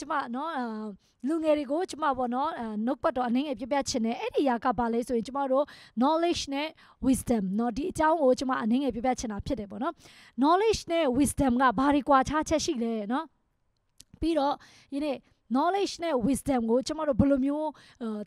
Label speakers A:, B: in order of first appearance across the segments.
A: ကျမနော်လူငယ်တွေကိုကျမပေါ့နော်နှုတ်ပတ်တော်အနည်းငယ်ပြပြချင်တယ်အဲ့ဒီຢာကဘာလဲဆိုရင်ကျမတို့ knowledge နဲ့ wisdom နော်ဒီအကြောင်းကိုကျမအနည်းငယ်ပြပြချင်တာဖြစ်တယ်ပေါ့နော် knowledge နဲ့ wisdom ကဘာတွေကွာခြားချက်ရှိလဲနော်ပြီးတော့ယနေ့ knowledge နဲ့ wisdom ကိုကျွန်တော်တို့ဘယ်လိုမျိုး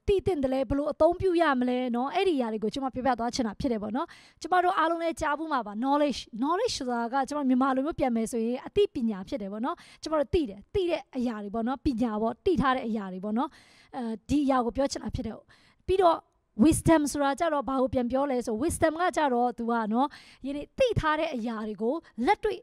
A: တည်တင်တယ်လဲဘယ်လိုအသုံးပြုရမလဲเนาะအဲ့ဒီຢာတွေကိုကျွန်မပြပြသွားချင်တာဖြစ်တယ်ပေါ့เนาะကျွန်တော်တို့အားလုံးလည်းကြားဘူးမှာပါ knowledge knowledge ဆိုတာကကျွန်တော်မြန်မာလိုမျိုးပြန်မယ်ဆိုရင်အသိပညာဖြစ်တယ်ပေါ့เนาะကျွန်တော်တို့သိတယ်သိတဲ့အရာတွေပေါ့เนาะပညာပေါ့သိထားတဲ့အရာတွေပေါ့เนาะအဲဒီຢာကိုပြောချင်တာဖြစ်တယ်ပြီးတော့ wisdom ဆိုတာကြတော့ဘာကိုပြန်ပြောလဲဆို wisdom ကကြတော့ तू อ่ะเนาะယနေ့သိထားတဲ့အရာတွေကိုလက်တွေ့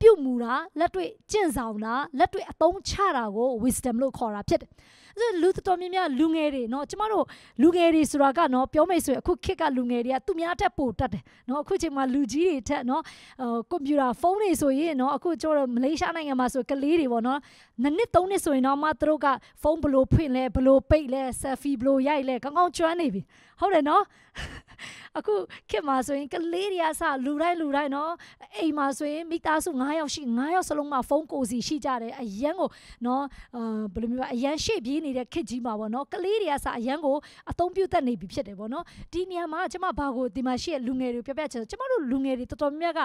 A: ပြုတ်မူတာလက်တွေ့ကျင့်ဆောင်တာလက်တွေ့အသုံးချတာကို wisdom လို့ခေါ်တာဖြစ်တယ်။အဲလူတော်များများလူငယ်တွေနော်ကျမတို့လူငယ်တွေဆိုတာကနော်ပြောမယ်ဆိုရင်အခုခေတ်ကလူငယ်တွေကသူများထက်ပိုတတ်တယ်နော်အခုချိန်မှာလူကြီးတွေထက်နော်ဟိုကွန်ပျူတာဖုန်းတွေဆိုရင်နော်အခုကျတော့မလေးရှားနိုင်ငံမှာဆိုကလေးတွေပေါ့နော်နှစ်နှစ်သုံးနှစ်ဆိုရင်တော့မှသူတို့ကဖုန်းဘလို့ဖွင့်လဲဘလို့ပိတ်လဲဆယ်ဖီဘလို့ရိုက်လဲကောင်းကောင်းကျွမ်းနေပြီဟုတ်တယ်နော်အခုခင်မှာဆိုရင်ကလေးတွေကစလူတိုင်းလူတိုင်းနော်အိမ်မှာဆိုရင်မိသားစု9ယောက်ရှိ9ယောက်စလုံးမှာဖုန်းကိုစီရှိကြတယ်အရန်ကိုနော်အာဘယ်လိုမျိုးအရန်ရှေ့ပြေးနေတဲ့ခင်ကြီးမှာပေါ့နော်ကလေးတွေကစအရန်ကိုအသုံးပြုတတ်နေပြီဖြစ်တယ်ပေါ့နော်ဒီနေရာမှာကျမဘာကိုဒီမှာရှိတဲ့လူငယ်တွေပြပြချင်ကျမတို့လူငယ်တွေတော်တော်များများက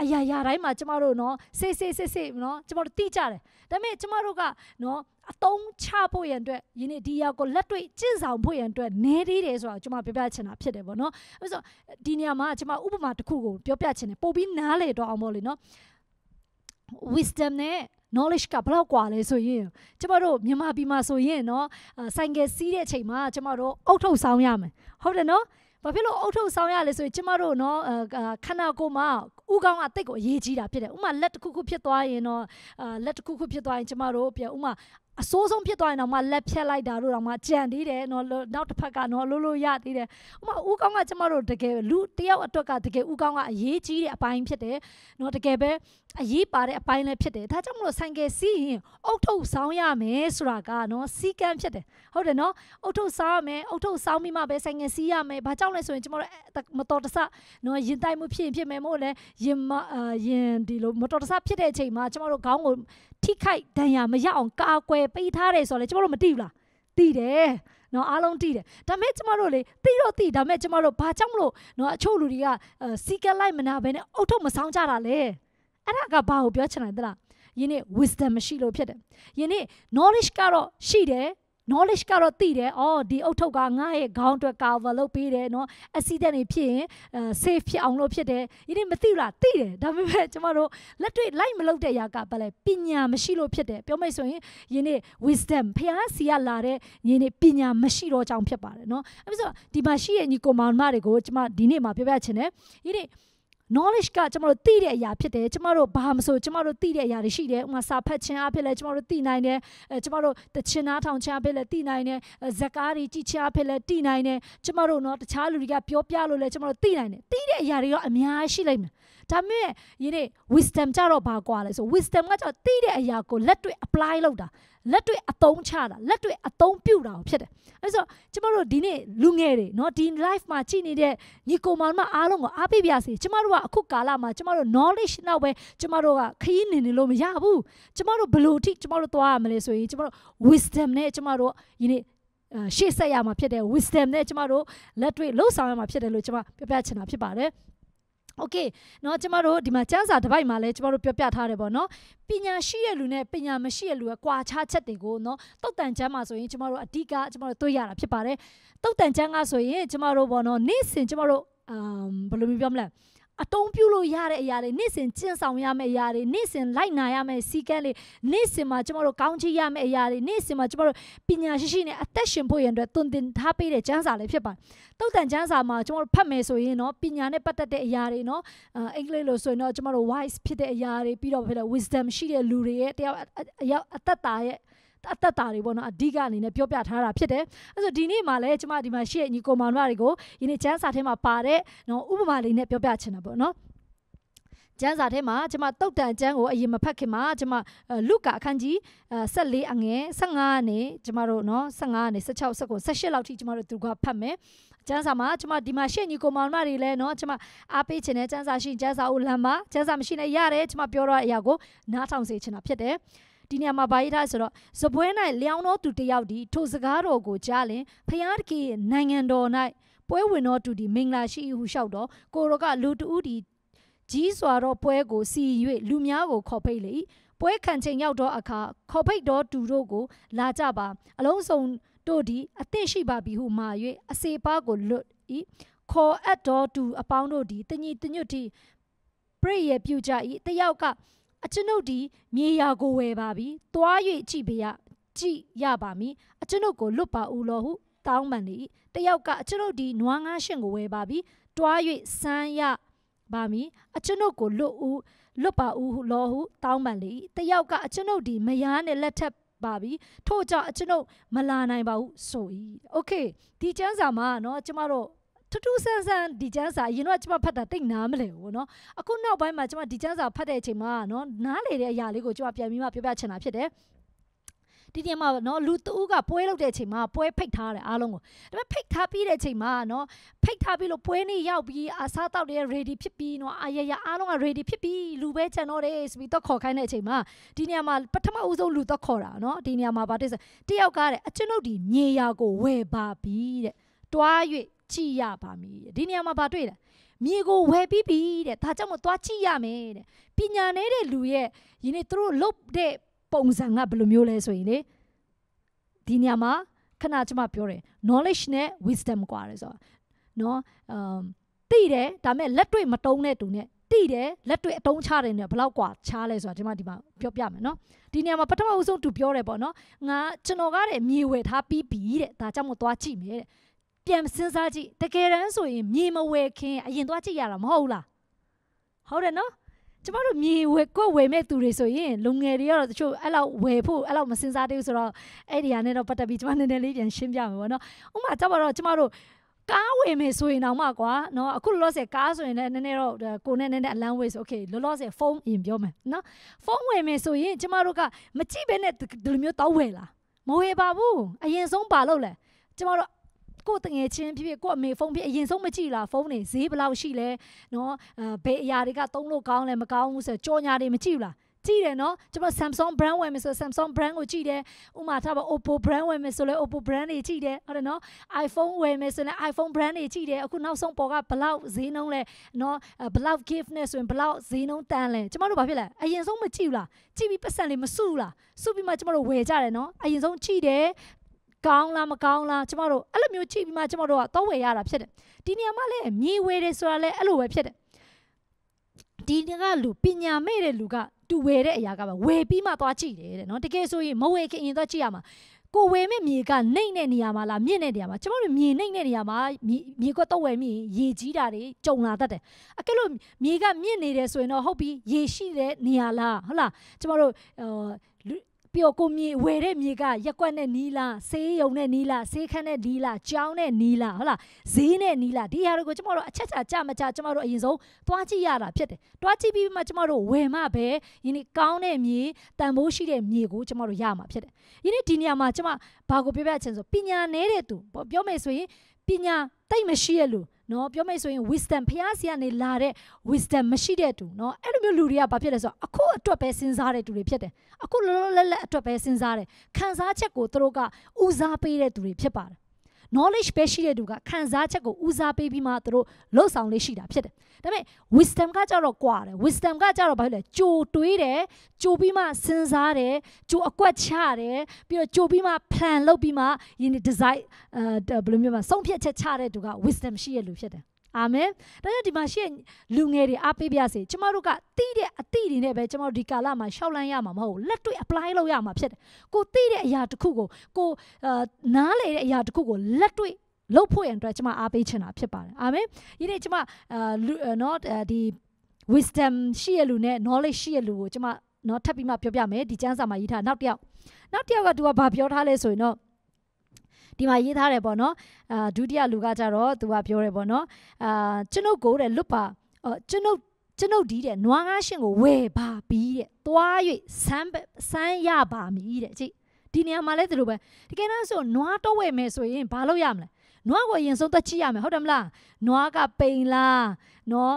A: အရာရာတိုင်းမှာကျမတို့နော်စေးစေးစေးစေးနော်ကျမတို့တိကြတယ်ဒါပေမဲ့ကျမတို့ကနော်အတုံးချဖို့ရန်အတွက်ယနေ့ဒီရောက်ကိုလက်တွေ့ကျင့်ဆောင်ဖို့ရန်အတွက်နေသေးတယ်ဆိုတာကျွန်မပြောပြချင်တာဖြစ်တယ်ပေါ့နော်အဲဆိုဒီနေရာမှာကျွန်မဥပမာတစ်ခုကိုပြောပြချင်တယ်ပို့ပြီးနားလေတော့အောင်ပေါ့လေနော် wisdom နဲ့ knowledge ကဘလောက်กว่าလဲဆိုရင်ကျမတို့မြန်မာပြည်မှာဆိုရင်เนาะဆိုင်ကယ်စီးတဲ့အချိန်မှာကျမတို့အုတ်ထုတ်ဆောင်ရမယ်ဟုတ်တယ်เนาะဘာဖြစ်လို့အုတ်ထုတ်ဆောင်ရလဲဆိုရင်ကျမတို့နော်ခန္ဓာကိုယ်မှာဥကောင်းကတိတ်ကိုအရေးကြီးတာဖြစ်တယ်ဥမာလက်တစ်ခုခု ဖြစ်သွားရင်တော့လက်တစ်ခုခုဖြစ်သွားရင်ကျမတို့ပြန်ဥမာအဆိုးဆုံးဖြစ်သွားရင်တော့မှလက်ဖြတ်လိုက်တာတို့တော့မှကြံသေးတယ်နော်နောက်တစ်ဖက်ကနော်လို့လို့ရသေးတယ်ဥမာဦးကောင်းကကျမတို့တကယ်လူတယောက်အတွက်ကတကယ်ဦးကောင်းကအရေးကြီးတဲ့အပိုင်းဖြစ်တယ်နော်တကယ်ပဲအရေးပါတဲ့အပိုင်းလည်းဖြစ်တယ်ဒါကြောင့်မလို့ဆိုင်ကယ်စီးရင်အုတ်ထုတ်ဆောင်းရမယ်ဆိုတာကနော်စီကံဖြစ်တယ်ဟုတ်တယ်နော်အုတ်ထုတ်ဆောင်းရမယ်အုတ်ထုတ်ဆောင်းပြီးမှပဲဆိုင်ကယ်စီးရမယ်ဘာကြောင့်လဲဆိုရင်ကျမတို့မတော်တဆနော်ရင်တိုက်မှုဖြစ်ရင်ဖြစ်မယ်မို့လဲရင်မရင်ဒီလိုမတော်တဆဖြစ်တဲ့အချိန်မှာကျမတို့ခေါင်းကိုထိခိုက်ဒဏ်ရာမရအောင်ကာကွယ်ပိတ်ထားတယ်ဆိုတော့လေကျမတို့မသိဘူးလားသိတယ်နော်အားလုံးသိတယ်ဒါပေမဲ့ကျမတို့လေသိတော့သိဒါပေမဲ့ကျမတို့ဘာကြောင့်မလို့နော်အချို့လူတွေကစီကက်လိုက်မနာဘဲနဲ့အုတ်ထုတ်မဆောင်ကြတာလေအဲ့ဒါကဘာကိုပြောချင်တယ်တလားယင်းနေ့ wisdom မရှိလို့ဖြစ်တယ်ယင်းနေ့ knowledge ကတော့ရှိတယ် knowledge ကတော့သိတယ်အော်ဒီအုတ်ထုတ်ကငါ့ရဲ့ခေါင်းအတွက် cover လုပ်ပေးတယ်နော် accident တွေဖြစ်ရင် safe ဖြစ်အောင်လုပ်ဖြစ်တယ်ယနေ့မသိလားသိတယ်ဒါပေမဲ့ကျမတို့လက်တွေ့ light မလုပ်တဲ့ຢာကဘာလဲပညာမရှိလို့ဖြစ်တယ်ပြောမိတ်ဆိုရင်ယနေ့ wisdom ဖျားစီကလာတဲ့ယနေ့ပညာမရှိတော့ကြောင့်ဖြစ်ပါတယ်နော်အဲ့ဒါဆိုဒီမှာရှိရဲ့ညီကောင်မတွေကိုကျမဒီနေ့မှာပြောပြချင်တယ်ယနေ့ knowledge ကကျမတို့သိတဲ့အရာဖြစ်တယ်ကျမတို့ဘာမဆိုကျမတို့သိတဲ့အရာတွေရှိတယ်ဥမာစာဖတ်ခြင်းအဖြစ်လဲကျမတို့သိနိုင်တယ်ကျမတို့တခြင်းနာထောင်ခြင်းအဖြစ်လဲသိနိုင်တယ်ဇကားတွေကြည်ခြင်းအဖြစ်လဲသိနိုင်တယ်ကျမတို့နော်တခြားလူတွေကပြောပြလို့လဲကျမတို့သိနိုင်တယ်သိတဲ့အရာတွေတော့အများရှိလိမ့်မယ်ဒါပေမဲ့ယနေ့ wisdom ကြတော့ဘာကွာလဲဆို wisdom ကကြတော့သိတဲ့အရာကိုလက်တွေ့ apply လုပ်တာလက်တွေ့အသုံးချတာလက်တွေ့အသုံးပြုတာကိုဖြစ်တယ်အဲဆိုကျမတို့ဒီနေ့လူငယ်တွေနော်ဒီ live မှာကြည်နေတဲ့ညီကောင်မောင်မအားလုံးကိုအားပေးပါစေကျမတို့ကအခုကာလမှာကျမတို့ knowledge နောက်ပဲကျမတို့ကခရီးနေနေလို့မရဘူးကျမတို့ဘယ်လိုထိကျမတို့သွားရမလဲဆိုရင်ကျမတို့ wisdom နဲ့ကျမတို့ဒီနေ့ရှေ့ဆက်ရမှာဖြစ်တဲ့ wisdom နဲ့ကျမတို့လက်တွေ့လှုပ်ဆောင်ရမှာဖြစ်တယ်လို့ကျမပြောပြချင်တာဖြစ်ပါတယ်။โอเคเนาะကျမတို့ဒီမှာစံစာတစ်ပိုက်မှာလဲကျမတို့ပြောပြထားတယ်ပေါ့เนาะပညာရှိတဲ့လူနဲ့ပညာမရှိတဲ့လူကကွာခြားချက်တွေကိုเนาะတုတ်တန်ချမ်းမှာဆိုရင်ကျမတို့အဓိကကျမတို့တွေ့ရတာဖြစ်ပါတယ်တုတ်တန်ချမ်းကဆိုရင်ကျမတို့ပေါ့เนาะနေ့စဉ်ကျမတို့အမ်ဘယ်လိုမျိုးပြောမလဲအတုံးပြုလို့ရတဲ့အရာတွေနေ့စဉ်ကျင့်ဆောင်ရမယ့်အရာတွေနေ့စဉ်လိုက်နာရမယ့်စီကံတွေနေ့စဉ်မှာကျမတို့ကောင်းချီးရမယ့်အရာတွေနေ့စဉ်မှာကျမတို့ပညာရှိရှိနဲ့အသက်ရှင်ဖို့ရန်အတွက်တွင်တင်ထားပေးတဲ့ကျမ်းစာလည်းဖြစ်ပါတယ်။တုတ်တန်ကျမ်းစာမှာကျမတို့ဖတ်မယ်ဆိုရင်နော်ပညာနဲ့ပတ်သက်တဲ့အရာတွေနော်အင်္ဂလိပ်လိုဆိုရင်တော့ကျမတို့ wise ဖြစ်တဲ့အရာတွေပြီးတော့ဖြစ်တဲ့ wisdom ရှိတဲ့လူတွေရဲ့တယောက်အယောက်အသက်တာရဲ့အသက်တာတွေပေါ့နော်အဓိကအနေနဲ့ပြောပြထားတာဖြစ်တယ်အဲ့ဆိုဒီနေ့မှာလည်းကျမဒီမှာရှေ့ညီကိုမောင်နှမတွေကိုယနေ့ကျန်းစာထဲမှာပါတဲ့နော်ဥပမာလေးနဲ့ပြောပြချင်တာပေါ့နော်ကျမ်းစာထဲမှာကျွန်မတုတ်တန်ကျမ်းကိုအရင်မဖတ်ခင်မှာကျွန်မလုကာအခန်းကြီး14အငယ်15နဲ့ကျွန်မတို့နော်15နဲ့16 19 18လောက်ထိကျွန်မတို့သူကဖတ်မယ်ကျမ်းစာမှာကျွန်မဒီမှာရှင့်ညီကိုမောင်မတွေလည်းနော်ကျွန်မအားပေးခြင်းနဲ့ကျမ်းစာရှင်ကျမ်းစာကိုလမ်းမှာကျမ်းစာမရှိနဲ့ရတယ်ကျွန်မပြောတော့အရာကိုနားထောင်စေချင်တာဖြစ်တယ်ဒီနေရာမှာဘာရေးထားဆိုတော့ဇပွဲ၌လျောင်းသောသူတစ်ယောက်ဒီထိုစကားတော်ကိုကြားလင်ဖျားတခင်နိုင်ငံတော်၌ပွဲဝင်တော်သူဒီမင်္ဂလာရှိဟုလျှောက်တော့ကိုရောကလူတူဦးဒီကြီးစွာသောပွဲကိုစီ၍လူများကိုခေါ်ဖိတ်လေ၏ပွဲခံချိန်ရောက်သောအခါခေါ်ဖိတ်တော်သူတို့ကိုလာကြပါအလုံးစုံတို့ဒီအသင့်ရှိပါပြီဟုမှာ၍အစေပါကိုလွတ်၏ခေါ်အပ်တော်သူအပေါင်းတို့ဒီတညီတညွတ်တီပြည့်ရပြုကြ၏တယောက်ကအကျွန်ုပ်ဒီမြေယာကိုဝယ်ပါပြီ။သွား၍ကြည့်ပါရကြည့်ရပါမည်။အကျွန်ုပ်ကိုလွတ်ပါဦးလောဟုတောင်းပန်လေ၏။တယောက်ကအကျွန်ုပ်ဒီနွားငါးရှင်ကိုဝယ်ပါပြီ။တွား၍စမ်းရပါမည်။အကျွန်ုပ်ကိုလွတ်ဦးလွတ်ပါဦးလောဟုတောင်းပန်လေ၏။တယောက်ကအကျွန်ုပ်ဒီမယားနဲ့လက်ထက်ပါပြီထို့ကြောင့်အကျွန်ုပ်မလာနိုင်ပါဘူးဆို၏ okay ဒီကျမ်းစာမှာเนาะကျမတို့ထူးထူးဆန်းဆန်းဒီကျမ်းစာအရင်တော့ကျွန်မဖတ်တာတိတ်နားမလဲဘူးနော်အခုနောက်ပိုင်းမှာကျွန်မဒီကျမ်းစာဖတ်တဲ့အချိန်မှာနော်နားလေတဲ့အရာလေးကိုကျွန်မပြန်ပြီးမှပြောပြချင်တာဖြစ်တယ်ဒီတင်မှာနော်လူတူးကပွဲလုပ်တဲ့အချိန်မှာပွဲဖိတ်ထားတယ်အားလုံးကိုဒါပေမဲ့ဖိတ်ထားပြီးတဲ့အချိန်မှာနော်ဖိတ်ထားပြီးလို့ပွဲနေ့ရောက်ပြီးအစားတောက်တဲ့ ready ဖြစ်ပြီးနော်အရရအားလုံးက ready ဖြစ်ပြီးလူပဲချန်တော့တယ်ဆိုပြီးတော့ခေါ်ခိုင်းတဲ့အချိန်မှာဒီနေရာမှာပထမဦးဆုံးလူတော့ခေါ်တာနော်ဒီနေရာမှာဗာတိဆိုတယောက်ကတဲ့အကျွန်ုပ်ဒီမြေယာကိုဝယ်ပါပြီတဲ့တွား၍ကြည့်ရပါမည်ဒီနေရာမှာဗာတွေ့လားမြေကိုဝယ်ပြီးပြီတဲ့ဒါကြောင့်မို့သွားကြည့်ရမယ်တဲ့ပညာနေတဲ့လူရဲ့ယနေ့သူတို့လုပ်တဲ့ပုံစံကဘယ်လိုမျိုးလဲဆိုရင်လေဒီနေရာမှာခဏကျွန်မပြောတယ် knowledge နဲ့ wisdom กว่าတယ်ဆိုတော့နော်အမ်တိတယ်ဒါမဲ့လက်တွေ့မတုံးတဲ့သူနဲ့တိတယ်လက်တွေ့အတုံးချတယ်နဲ့ဘလောက်กว่าချားလဲဆိုတော့ဒီမှာဒီမှာပြောပြမယ်နော်ဒီနေရာမှာပထမအဦးဆုံးသူပြောတယ်ပေါ့နော်ငါကျွန်တော်ကတဲ့မြေဝယ်ထားပြီးပြီတဲ့ဒါကြောင့်မို့သွားကြည့်မယ်တဲ့ပြန်စဉ်းစားကြည့်တကယ်တမ်းဆိုရင်မြေမဝယ်ခင်အရင်သွားကြည့်ရတာမဟုတ်လားဟုတ်တယ်နော်ကျမတို့မြေဝယ်ကွက်ဝယ်မဲ့သူတွေဆိုရင်လုံငယ်တွေကတော့တချို့အဲ့လောက်ဝယ်ဖို့အဲ့လောက်မစဉ်းစားသေးဘူးဆိုတော့အဲ့ဒီဟာနဲ့တော့ပတ်သက်ပြီးကျမနည်းနည်းလေးပြန်ရှင်းပြမယ်ပေါ့နော်ဥပမာကျမတို့ကျမတို့ကားဝယ်မယ်ဆိုရင်တော့မှကွာနော်အခုလောလောဆယ်ကားဆိုရင်လည်းနည်းနည်းတော့ကိုနဲ့နည်းနည်းအလန်းဝေးဆိုโอเคလောလောဆယ်ဖုန်းရင်ပြောမယ်နော်ဖုန်းဝယ်မယ်ဆိုရင်ကျမတို့ကမကြည့်ဘဲနဲ့ဒီလိုမျိုးတောက်ဝယ်လားမဝယ်ပါဘူးအရင်ဆုံးပါလို့လဲကျမတို့ကိုတငယ်ချင်းဖြစ်ဖြစ်ကိုအမေဖုန်းဖြစ်အရင်ဆုံးမကြည့်လားဖုန်းနေဈေးဘယ်လောက်ရှိလဲနော်ဘယ်အရာတွေကသုံးလို့ကောင်းလဲမကောင်းဘူးဆိုတော့ကြော်ညာတွေမကြည့်ဘူးလားကြည့်တယ်နော်ကျွန်တော် Samsung brand ဝယ်မယ်ဆို Samsung brand ကိုကြည့်တယ်ဥမာထားပါ Oppo brand ဝယ်မယ်ဆိုလဲ Oppo brand တွေကြည့်တယ်ဟုတ်တယ်နော် iPhone ဝယ်မယ်ဆိုလဲ iPhone brand တွေကြည့်တယ်အခုနောက်ဆုံးပေါ်ကဘလောက်ဈေးနှုန်းလဲနော်ဘလောက် gift နဲ့ဆိုရင်ဘလောက်ဈေးနှုန်းတန်းလဲကျွန်တော်တို့ဘာဖြစ်လဲအရင်ဆုံးမကြည့်ဘူးလားကြည့်ပြီးပတ်စံလေးမစုဘူးလားစုပြီးမှကျွန်တော်တို့ဝယ်ကြတယ်နော်အရင်ဆုံးကြည့်တယ်ကောင်းလားမကောင်းလားကျမတို့အဲ့လိုမျိုးကြည့်ပြီးမှကျမတို့ကသုံးဝယ်ရတာဖြစ်တယ်ဒီနေရာမှာလည်းမြေဝယ်တယ်ဆိုတာလည်းအဲ့လိုပဲဖြစ်တယ်ဒီကလူပညာမဲ့တဲ့လူကတူဝယ်တဲ့အရာကပါဝယ်ပြီးမှသွားကြည့်တယ်တဲ့နော်တကယ်ဆိုရင်မဝယ်ခင်ရင်သွားကြည့်ရမှာကိုဝယ်မဲ့မြေကနှိမ့်တဲ့နေရာမှာလားမြင့်တဲ့နေရာမှာကျွန်တော်တို့မြေနှိမ့်တဲ့နေရာမှာမြေကတော့ဝယ်မြေရေကြီးတာတွေကြုံလာတတ်တယ်အကဲလို့မြေကမြင့်နေတယ်ဆိုရင်တော့ဟုတ်ပြီရေရှိတဲ့နေရာလားဟုတ်လားကျွန်တော်တို့ဟိုပြီးတော့ကိုမြေဝယ်တဲ့မြေကရက်ကွက်နဲ့နီးလားဆေးရုံနဲ့နီးလားဆေးခန်းနဲ့နီးလားကြောင်းနဲ့နီးလားဟုတ်လားဈေးနဲ့နီးလားဒီဟာတွေကိုကျမတို့အချက်ချာကြမကြကျမတို့အရင်ဆုံးတွားကြည့်ရတာဖြစ်တယ်တွားကြည့်ပြီးမှကျမတို့ဝယ်မှပဲယနေ့ကောင်းတဲ့မြေတန်ဖိုးရှိတဲ့မြေကိုကျမတို့ရမှာဖြစ်တယ်ယနေ့ဒီနေရာမှာကျမဘာကိုပြောပြချင်ဆိုပညာနည်းတဲ့သူပြောမယ်ဆိုရင်ပညာတိတ်မရှိရလို့နော်ပြောမယ်ဆိုရင် wisdom ဖျားစီကနေလာတဲ့ wisdom မရှိတဲ့သူနော်အဲ့လိုမျိုးလူတွေကဘာဖြစ်လဲဆိုတော့အခုအတွက်ပဲစဉ်းစားတဲ့သူတွေဖြစ်တယ်အခုလောလောလတ်လတ်အတွက်ပဲစဉ်းစားတယ်ခံစားချက်ကိုသူတို့ကဦးစားပေးတဲ့သူတွေဖြစ်ပါတယ် knowledge ပဲရှိတဲ့သူကခံစားချက်ကိုဦးစားပေးပြီးမှသူတို့လှုပ်ဆောင်လေးရှိတာဖြစ်တယ်။ဒါပေမဲ့ wisdom ကကြတော့ကွာတယ်။ wisdom ကကြတော့ဘာဖြစ်လဲ။ကြိုတွေးတယ်၊ကြိုပြီးမှစဉ်းစားတယ်၊ကြိုအကွက်ချတယ်၊ပြီးတော့ကြိုပြီးမှ plan လုပ်ပြီးမှယင်း design အဲဘယ်လိုမျိုးမှဆုံးဖြတ်ချက်ချတဲ့သူက wisdom ရှိရလူဖြစ်တယ်အာမင်ဒါကြောင့်ဒီမှာရှေ့လူငယ်တွေအားပေးပြစေကျမတို့ကတိတဲ့အတိတွေနဲ့ပဲကျမတို့ဒီကာလမှာရှောက်လန်းရမှာမဟုတ်ဘူးလက်တွေ့ apply လုပ်ရမှာဖြစ်တယ်ကိုတိတဲ့အရာတစ်ခုကိုကိုနားလေတဲ့အရာတစ်ခုကိုလက်တွေ့လုပ်ဖို့ရန်အတွက်ကျမအားပေးချင်တာဖြစ်ပါတယ်အာမင်ဒီနေ့ကျမအာနော်ဒီ wisdom ရှိရလူနဲ့ knowledge ရှိရလူကိုကျမနော်ထပ်ပြီးမှပြောပြမယ်ဒီကျမ်းစာမှာရေးထားနောက်တစ်ယောက်နောက်တစ်ယောက်ကသူကဘာပြောထားလဲဆိုရင်တော့ဒီမှာရေးထားတယ်ပေါ့နော်အာဒုတိယလူကကြတော့သူကပြောတယ်ပေါ့နော်အာကျွန်ုပ်ကိုတဲ့လွတ်ပါကျွန်ုပ်ကျွန်ုပ်ဒီတဲ့နွားငါရှင်ကိုဝယ်ပါပြီတဲ့။သွား၍ဆမ်းဆမ်းရပါမည်တဲ့ကြည့်။ဒီနေရာမှာလည်းဒီလိုပဲတကယ်တော့ဆိုနွားတော့ဝယ်မယ်ဆိုရင်ဘာလုပ်ရမလဲ။နွားကိုရင်ဆုံးသက်ကြည့်ရမယ်ဟုတ်တယ်မလား။နွားကပိန်လားနော်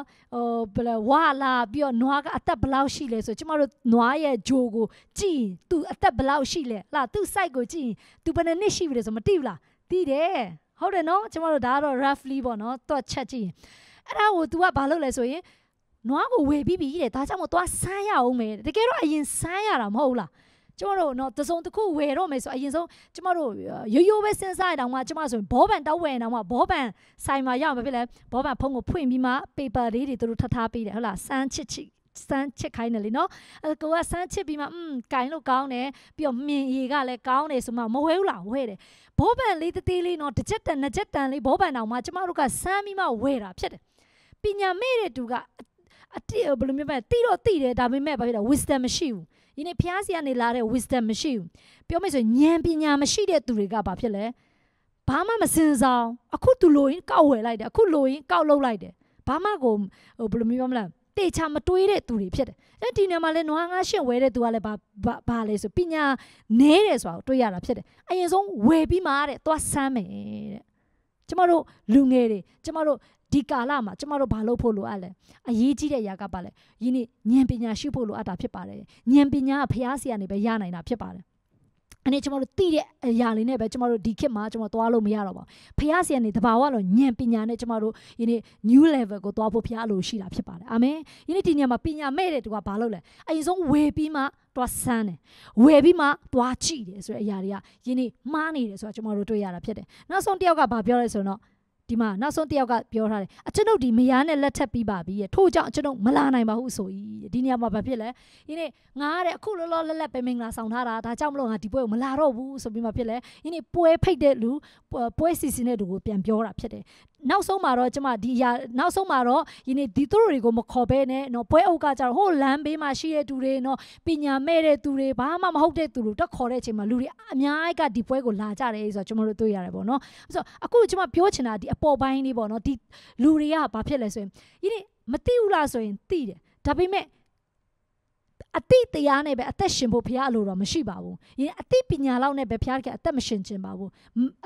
A: ဟိုဘယ်လိုဝလာပြီးတော့နွားကအသက်ဘယ်လောက်ရှိလဲဆိုကျမတို့နွားရဲ့ဂျိုကိုကြည့်သူအသက်ဘယ်လောက်ရှိလဲလားသူ site ကိုကြည့်သူဘယ်နှစ်နှစ်ရှိပြီလဲဆိုမသိဘူးလားသိတယ်ဟုတ်တယ်နော်ကျမတို့ဒါကတော့ roughly ပေါ့နော်တွက်ချက်ကြည့်ရင်အဲ့ဒါကို तू ကဘာလုပ်လဲဆိုရင်နွားကိုဝေပြီးပြီတဲ့ဒါကြောင့်မို့ तू ဆမ်းရအောင်မယ်တကယ်တော့အရင်ဆမ်းရတာမဟုတ်ဘူးလားကျမတို့နော်တစုံတစ်ခုဝယ်တော့မယ်ဆိုအရင်ဆုံးကျမတို့ရိုးရိုးပဲစဉ်းစားရအောင်မှကျမဆိုရင်ဘောပန်တောက်ဝယ်အောင်မှဘောပန်ဆိုင်မှာရအောင်ပဲဖြစ်လဲဘောပန်ဖုန်းကိုဖွင့်ပြီးမှ paper လေးတွေသူတို့ထပ်ထားပေးတယ်ဟုတ်လားစမ်းချစ်ချစ်စမ်းချစ်ခိုင်းတယ်လေနော်အဲကိုကစမ်းချစ်ပြီးမှอืมကင်လို့ကောင်းတယ်ပြီးတော့မြင်ရည်ကလည်းကောင်းတယ်ဆိုမှမဝဲဘူးလားဝဲတယ်ဘောပန်လေးတေးသေးလေးနော်တစ်ချက်တန်နှစ်ချက်တန်လေးဘောပန်တောင်မှကျမတို့ကစမ်းပြီးမှဝဲတာဖြစ်တယ်ပညာမဲ့တဲ့သူကအတိဘယ်လိုမျိုးပဲတိတော့တိတယ်ဒါပေမဲ့ဘာဖြစ်လဲ wisdom မရှိဘူးဒီနေ့ဖျားစီကနေလာတဲ့ wisdom မရှိဘူးပြောမယ်ဆိုဉာဏ်ပညာမရှိတဲ့သူတွေကဘာဖြစ်လဲဘာမှမစင်ဆောင်အခုသူလိုရင်ကောက်ဝယ်လိုက်တယ်အခုလိုရင်ကောက်လုပ်လိုက်တယ်ဘာမှကိုဟိုဘယ်လိုမျိုးမလဲတေချာမတွေးတဲ့သူတွေဖြစ်တယ်အဲဒီနေရာမှာလဲနွားငါးရှင့်ဝဲတဲ့သူကလည်းဘာဘာလဲဆိုပညာနဲတယ်ဆိုတာကိုတွေးရတာဖြစ်တယ်အရင်ဆုံးဝယ်ပြီးမှတဲ့သွားဆမ်းမယ်တဲ့ကျမတို့လူငယ်တွေကျမတို့ဒီကာလမှာကျမတို့ဘာလုပ်ဖို့လိုအပ်လဲအရေးကြီးတဲ့အရာကပါလဲယင်းဉာဏ်ပညာရှိဖို့လိုအပ်တာဖြစ်ပါတယ်ဉာဏ်ပညာကဘုရားဆရာနေပဲရနိုင်တာဖြစ်ပါတယ်အဲ့ဒီကျွန်တော်တို့သိတဲ့အရာလေးနဲ့ပဲကျွန်တော်တို့ဒီခေတ်မှာကျွန်တော်သွားလို့မရတော့ပါဘူး။ဖះဆရာနေတဘာဝလို့ဉာဏ်ပညာနဲ့ကျွန်တော်တို့ယနေ့ new level ကိုသွားဖို့ဖះအလိုရှိတာဖြစ်ပါတယ်။အာမင်။ယနေ့ဒီညမှာပညာမဲ့တဲ့သူကဘာလုပ်လဲ။အရင်ဆုံးဝေပြီးမှသွားဆန်းတယ်။ဝေပြီးမှသွားကြည့်တယ်ဆိုတဲ့အရာတွေကယနေ့မှားနေတယ်ဆိုတာကျွန်တော်တို့တွေ့ရတာဖြစ်တယ်။နောက်ဆုံးတစ်ယောက်ကဘာပြောလဲဆိုတော့ဒီမှာနောက်ဆုံးတစ်ယောက်ကပြောထားတယ်အကျွန်ုပ်ဒီမယားနဲ့လက်ထပ်ပြီးပါပြီရဲ့ထို့ကြောင့်ကျွန်ုပ်မလာနိုင်ပါဘူးဆိုကြီးဒီနေရာမှာဘာဖြစ်လဲယင်းနေ့ငါတဲ့အခုလောလောလတ်လတ်ပဲမင်္ဂလာဆောင်ထားတာဒါကြောင့်မလို့ငါဒီပွဲကိုမလာတော့ဘူးဆိုပြီးမှဖြစ်လဲယင်းနေ့ပွဲဖိတ်တဲ့လူပွဲစီစဉ်တဲ့လူကိုပြန်ပြောတာဖြစ်တယ်နောက်ဆုံးမှာတော့ကျမဒီအရာနောက်ဆုံးမှာတော့ယနေ့ဒီသူတို့တွေကိုမခေါ်ဘဲနဲ့နော်ပွဲအုပ်ကကြတော့ဟိုလမ်းဘေးမှာရှိတဲ့သူတွေနော်ပညာမဲ့တဲ့သူတွေဘာမှမဟုတ်တဲ့သူတွေတက်ခေါ်တဲ့အချိန်မှာလူတွေအများကြီးကဒီပွဲကိုလာကြတယ်ဆိုတော့ကျမတို့တွေ့ရတယ်ပေါ့နော်ဆိုတော့အခုကျမပြောချင်တာဒီအပေါ်ပိုင်းလေးပေါ့နော်ဒီလူတွေကဘာဖြစ်လဲဆိုရင်ယနေ့မသိဘူးလားဆိုရင်သိတယ်ဒါပေမဲ့အတိတရားနဲ့ပဲအသက်ရှင်ဖို့ဘုရားအလိုတော်မရှိပါဘူးယင်အတိပညာလောက်နဲ့ပဲဘုရားကအသက်မရှင်ခြင်းပါဘူး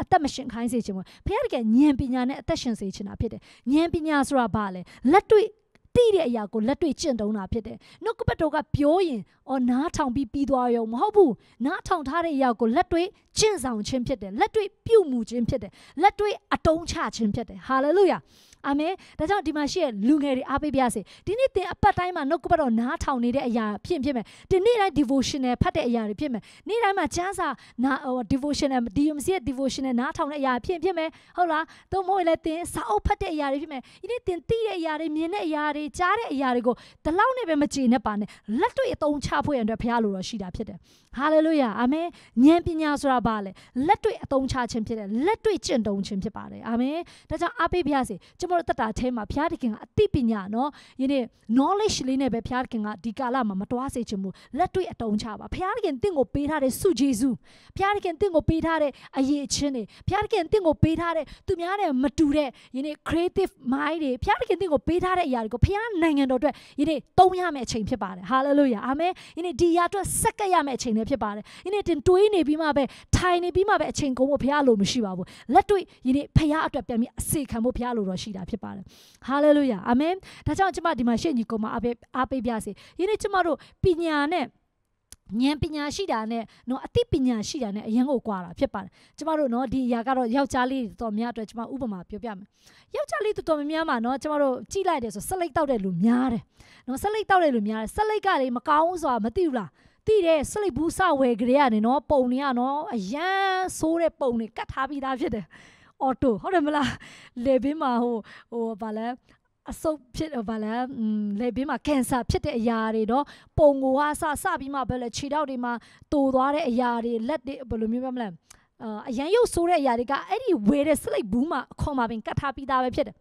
A: အသက်မရှင်ခိုင်းစေခြင်းပါဘုရားကဉာဏ်ပညာနဲ့အသက်ရှင်စေခြင်းတာဖြစ်တယ်ဉာဏ်ပညာဆိုတာဘာလဲလက်တွေ့တိတဲ့အရာကိုလက်တွေ့ကျင့်သုံးတာဖြစ်တယ်။နှုတ်ကပတ်တော်ကပြောရင်အော်နားထောင်ပြီးပြီးသွားရုံမဟုတ်ဘူး။နားထောင်ထားတဲ့အရာကိုလက်တွေ့ကျင့်ဆောင်ခြင်းဖြစ်တယ်။လက်တွေ့ပြုမှုခြင်းဖြစ်တယ်။လက်တွေ့အတုံးချခြင်းဖြစ်တယ်။ဟာလေလုယာ။အာမင်ဒါကြောင့်ဒီမှာရှိတဲ့လူငယ်တွေအားပေးပြစေဒီနေ့သင်အပတ်တိုင်းမှာနှုတ်ကပတ်တော်နားထောင်နေတဲ့အရာဖြစ်ဖြစ်မယ်ဒီနေ့တိုင်း devotional ဖတ်တဲ့အရာတွေဖြစ်မယ်နေ့တိုင်းမှာကျမ်းစာနာ devotional ဒီမစီရဲ့ devotional နားထောင်တဲ့အရာဖြစ်ဖြစ်မယ်ဟုတ်လားသို့မဟုတ်လည်းသင်စာအုပ်ဖတ်တဲ့အရာတွေဖြစ်မယ်ဒီနေ့သင်သိတဲ့အရာတွေမြင်တဲ့အရာတွေကြားတဲ့အရာတွေကိုဒီလောက်နဲ့ပဲမကြည်နဲ့ပါနဲ့လက်တွေ့အသုံးချဖို့ရတဲ့ဘုရားလိုတော်ရှိတာဖြစ်တယ် hallelujah အာမင်ဉာဏ်ပညာဆိုတာဘာလဲလက်တွေ့အသုံးချခြင်းဖြစ်တယ်လက်တွေ့ကျင့်သုံးခြင်းဖြစ်ပါတယ်အာမင်ဒါကြောင့်အားပေးပြစေကျွန်မတော်တတ်တာထဲမှာဘုရားသခင်ကအသိပညာနော်ယနေ့ knowledge လေးနဲ့ပဲဘုရားသခင်ကဒီကာလမှာမတွားစေချင်ဘူးလက်တွေ့အတုံးချပါဘုရားသခင်တင့်ကိုပေးထားတဲ့စုဂျေစုဘုရားသခင်တင့်ကိုပေးထားတဲ့အရေးချင်းတွေဘုရားသခင်တင့်ကိုပေးထားတဲ့သူများနဲ့မတူတဲ့ယနေ့ creative mind တွေဘုရားသခင်တင့်ကိုပေးထားတဲ့အရာတွေကိုဘုရားနိုင်ငံတော်အတွက်ယနေ့သုံးရမယ့်အချိန်ဖြစ်ပါတယ် hallelujah အာမင်ယနေ့ဒီအရာအတွက်ဆက်ကပ်ရမယ့်အချိန်လည်းဖြစ်ပါတယ်ယနေ့တင်တွေးနေပြီးမှပဲထိုင်နေပြီးမှပဲအချိန်ကုန်ဖို့ဘုရားလိုမရှိပါဘူးလက်တွေ့ယနေ့ဘုရားအတွက်ပြန်ပြီးအစေခံဖို့ဘုရားလိုတော့ရှိတာဖြစ်ပါတယ်။ဟာလေလုယာ။အာမင်။ဒါကြောင့်ကျမဒီမှာရှေ့ညီကိုမအားပေးအားပေးပြစေ။ယနေ့ကျမတို့ပညာနဲ့ဉာဏ်ပညာရှိတာနဲ့နော်အသိပညာရှိတာနဲ့အရင်ကိုကွာတာဖြစ်ပါတယ်ကျမတို့နော်ဒီအရာကတော့ယောက်ျားလေးတော်များအတွက်ကျမဥပမာပြောပြမယ်ယောက်ျားလေးတော်တော်များများမှာနော်ကျမတို့ကြိလိုက်တယ်ဆိုဆက်လိုက်တောက်တဲ့လူများတယ်နော်ဆက်လိုက်တောက်တဲ့လူများတယ်ဆက်လိုက်ကလေမကောင်းဆိုတာမသိဘူးလားတိတယ်ဆလိတ်ဘူးစဝယ်ကလေးကနေနော်ပုံနေရနော်အရန်ဆိုးတဲ့ပုံနေကတ်ထားပြီးသားဖြစ်တယ်အော်တိုဟုတ်တယ်မလားလေဘေးမှာဟိုဟိုဘာလဲအဆုတ်ဖြစ်ဘာလဲလေဘေးမှာကင်ဆာဖြစ်တဲ့အရာတွေတော့ပုံကိုဟာဆဆပြီးမှဘယ်လဲခြေထောက်တွေမှာတိုးသွားတဲ့အရာတွေလက်တွေဘယ်လိုမျိုးပြောမလဲအရန်ရုပ်ဆိုးတဲ့အရာတွေကအဲ့ဒီဝေတဲ့ slate ဘူးမှာအခွန်မှာပင်ကတ်ထားပြီးသားပဲဖြစ်တယ်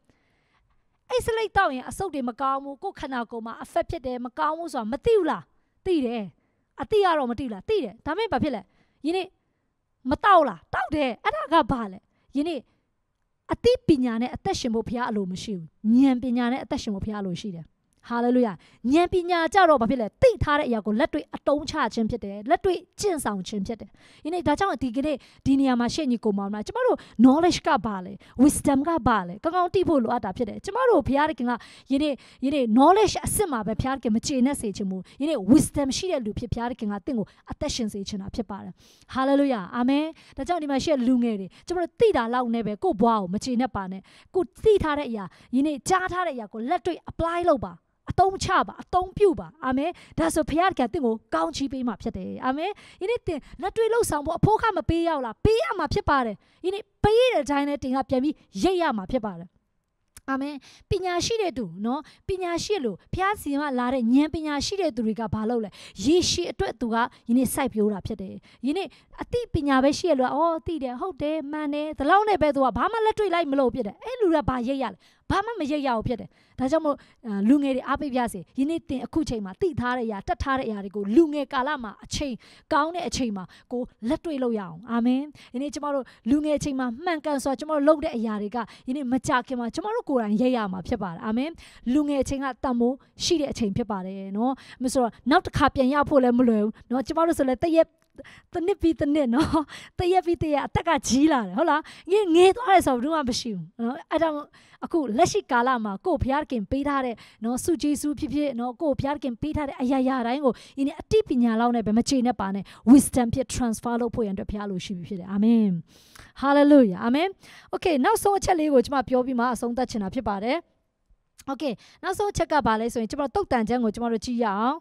A: အဲ့ slate တောက်ရင်အဆုတ်တွေမကောင်းဘူးကိုယ်ခန္ဓာကိုယ်မှာ affect ဖြစ်တယ်မကောင်းဘူးဆိုတာမသိဘူးလားသိတယ်အတိရတော့မသိဘူးလားသိတယ်ဒါမဲ့ဘာဖြစ်လဲယနေ့မတောက်လားတောက်တယ်အဲ့ဒါကဘာလဲယနေ့အသိပညာနဲ့အသက်ရှင်ဖို့ဘုရားအလိုမရှိဘူးဉာဏ်ပညာနဲ့အသက်ရှင်ဖို့ဘုရားအလိုရှိတယ်ဟာလေလုယာဉာဏ်ပညာကြတော့ဘာဖြစ်လဲသိထားတဲ့အရာကိုလက်တွေ့အတုံးချခြင်းဖြစ်တယ်လက်တွေ့ကျင့်ဆောင်ခြင်းဖြစ်တယ်ဒီနေ့ဒါကြောင့်ဒီကနေ့ဒီနေရာမှာရှေ့ညီကိုမောင်မကျမတို့ knowledge ကဘာလဲ wisdom ကဘာလဲကောင်းကောင်းသိဖို့လိုအပ်တာဖြစ်တယ်ကျမတို့ဘုရားသခင်ကယနေ့ယနေ့ knowledge အစစ်မှာပဲဘုရားသခင်မကျေနပ်စေခြင်းမူယနေ့ wisdom ရှိတဲ့လူဖြစ်ဘုရားသခင်ကတင့်ကိုအသက်ရှင်စေခြင်းတာဖြစ်ပါတယ်ဟာလေလုယာအာမင်ဒါကြောင့်ဒီမှာရှေ့လူငယ်တွေကျမတို့သိတာလောက်နဲ့ပဲကို့ဘွားကိုမကျေနပ်ပါနဲ့ကို့သိထားတဲ့အရာယနေ့ကြားထားတဲ့အရာကိုလက်တွေ့ apply လုပ်ပါအသုံးချပါအသုံးပြုပါအာမင်ဒါဆိုဘုရားကတင့်ကိုကောင်းချီးပေးမှာဖြစ်တယ်အာမင်ယနေ့တင်လက်တွေ့လှုပ်ဆောင်ဖို့အဖို့ခမပေးရောက်လားပေးရမှာဖြစ်ပါတယ်ယနေ့ပေးတဲ့အတိုင်းနဲ့တင်ကပြန်ပြီးရိတ်ရမှာဖြစ်ပါတယ်အာမင်ပညာရှိတဲ့သူနော်ပညာရှိလို့ဘုရားစီရင်ကလာတဲ့ဉာဏ်ပညာရှိတဲ့သူတွေကဘာလုပ်လဲရေရှိအတွက်သူကယနေ့စိုက်ပျိုးတာဖြစ်တယ်ယနေ့အသိပညာပဲရှိရလို့အော်သိတယ်ဟုတ်တယ်မှန်တယ်ဒီလောက်နဲ့ပဲသူကဘာမှလက်တွေ့လိုက်မလို့ဖြစ်တယ်အဲ့လူကဘာရိတ်ရလဲဘာမှမရိပ်ရအောင်ဖြစ်တယ်ဒါကြောင့်မို့လူငယ်တွေအားပေးပြစေယနေ့တင်အခုချိန်မှာတိထားတဲ့အရာတတ်ထားတဲ့အရာတွေကိုလူငယ်ကာလမှာအချိန်ကောင်းတဲ့အချိန်မှာကိုလက်တွေ့လုပ်ရအောင်အာမင်ယနေ့ကျမတို့လူငယ်အချိန်မှာမှန်ကန်စွာကျမတို့လုပ်တဲ့အရာတွေကယနေ့မကြခင်မှာကျမတို့ကိုယ်တိုင်ရိပ်ရမှာဖြစ်ပါတယ်အာမင်လူငယ်အချိန်ကတန်မိုးရှိတဲ့အချိန်ဖြစ်ပါတယ်နော်မဆိုတော့နောက်တစ်ခါပြန်ရဖို့လည်းမလွယ်ဘူးနော်ကျမတို့ဆိုလည်းတည့်ရက်တနစ်ပြီးတနစ်နော်တရက်ပြီးတရက်အသက်ကကြီးလာတယ်ဟုတ်လားငေငေသွားတယ်ဆိုတော့ဘူးမှမရှိဘူးနော်အဲ့ဒါအခုလက်ရှိကာလမှာကို့ဘုရားခင်ပေးထားတဲ့နော်စုဂျေစုဖြစ်ဖြစ်နော်ကို့ဘုရားခင်ပေးထားတဲ့အရာရာတိုင်းကိုဒီနေ့အတိပညာလောက်နဲ့ပဲမချေနဲ့ပါနဲ့ wisdom ဖြစ် transfer လုပ်ဖို့ရန်အတွက်ဘုရားလိုရှိပြီဖြစ်တယ်အာမင် hallelujah အာမင် okay နောက်ဆုံးအချက်လေးကိုကျွန်မပြောပြီးမှအဆုံးသတ်ချင်တာဖြစ်ပါတယ် okay နောက်ဆုံးအချက်ကဘာလဲဆိုရင်ကျွန်တော်တုတ်တန်ချမ်းကိုကျွန်တော်တို့ကြည့်ရအောင်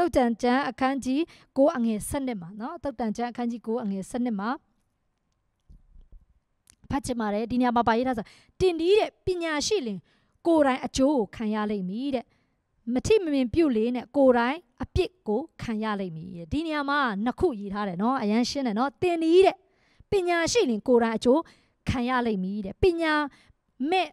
A: တုတ်တန်ကျမ်းအခန်းကြီး9အငယ်7မှာနော်တုတ်တန်ကျမ်းအခန်းကြီး9အငယ်7မှာဖတ်ချင်ပါတယ်ဒီနေရာမှာပါရေးထားဆိုတင်ဒီတဲ့ပညာရှိလင်ကိုယ်တိုင်အကျိုးကိုခံရလိမ့်မည်တဲ့မထိမမြင်ပြုတ်လေးနဲ့ကိုယ်တိုင်အပြစ်ကိုခံရလိမ့်မည်တဲ့ဒီနေရာမှာနှစ်ခုရေးထားတယ်နော်အရန်ရှင်းတယ်နော်တင်ဒီတဲ့ပညာရှိလင်ကိုယ်တိုင်အကျိုးခံရလိမ့်မည်တဲ့ပညာမဲ့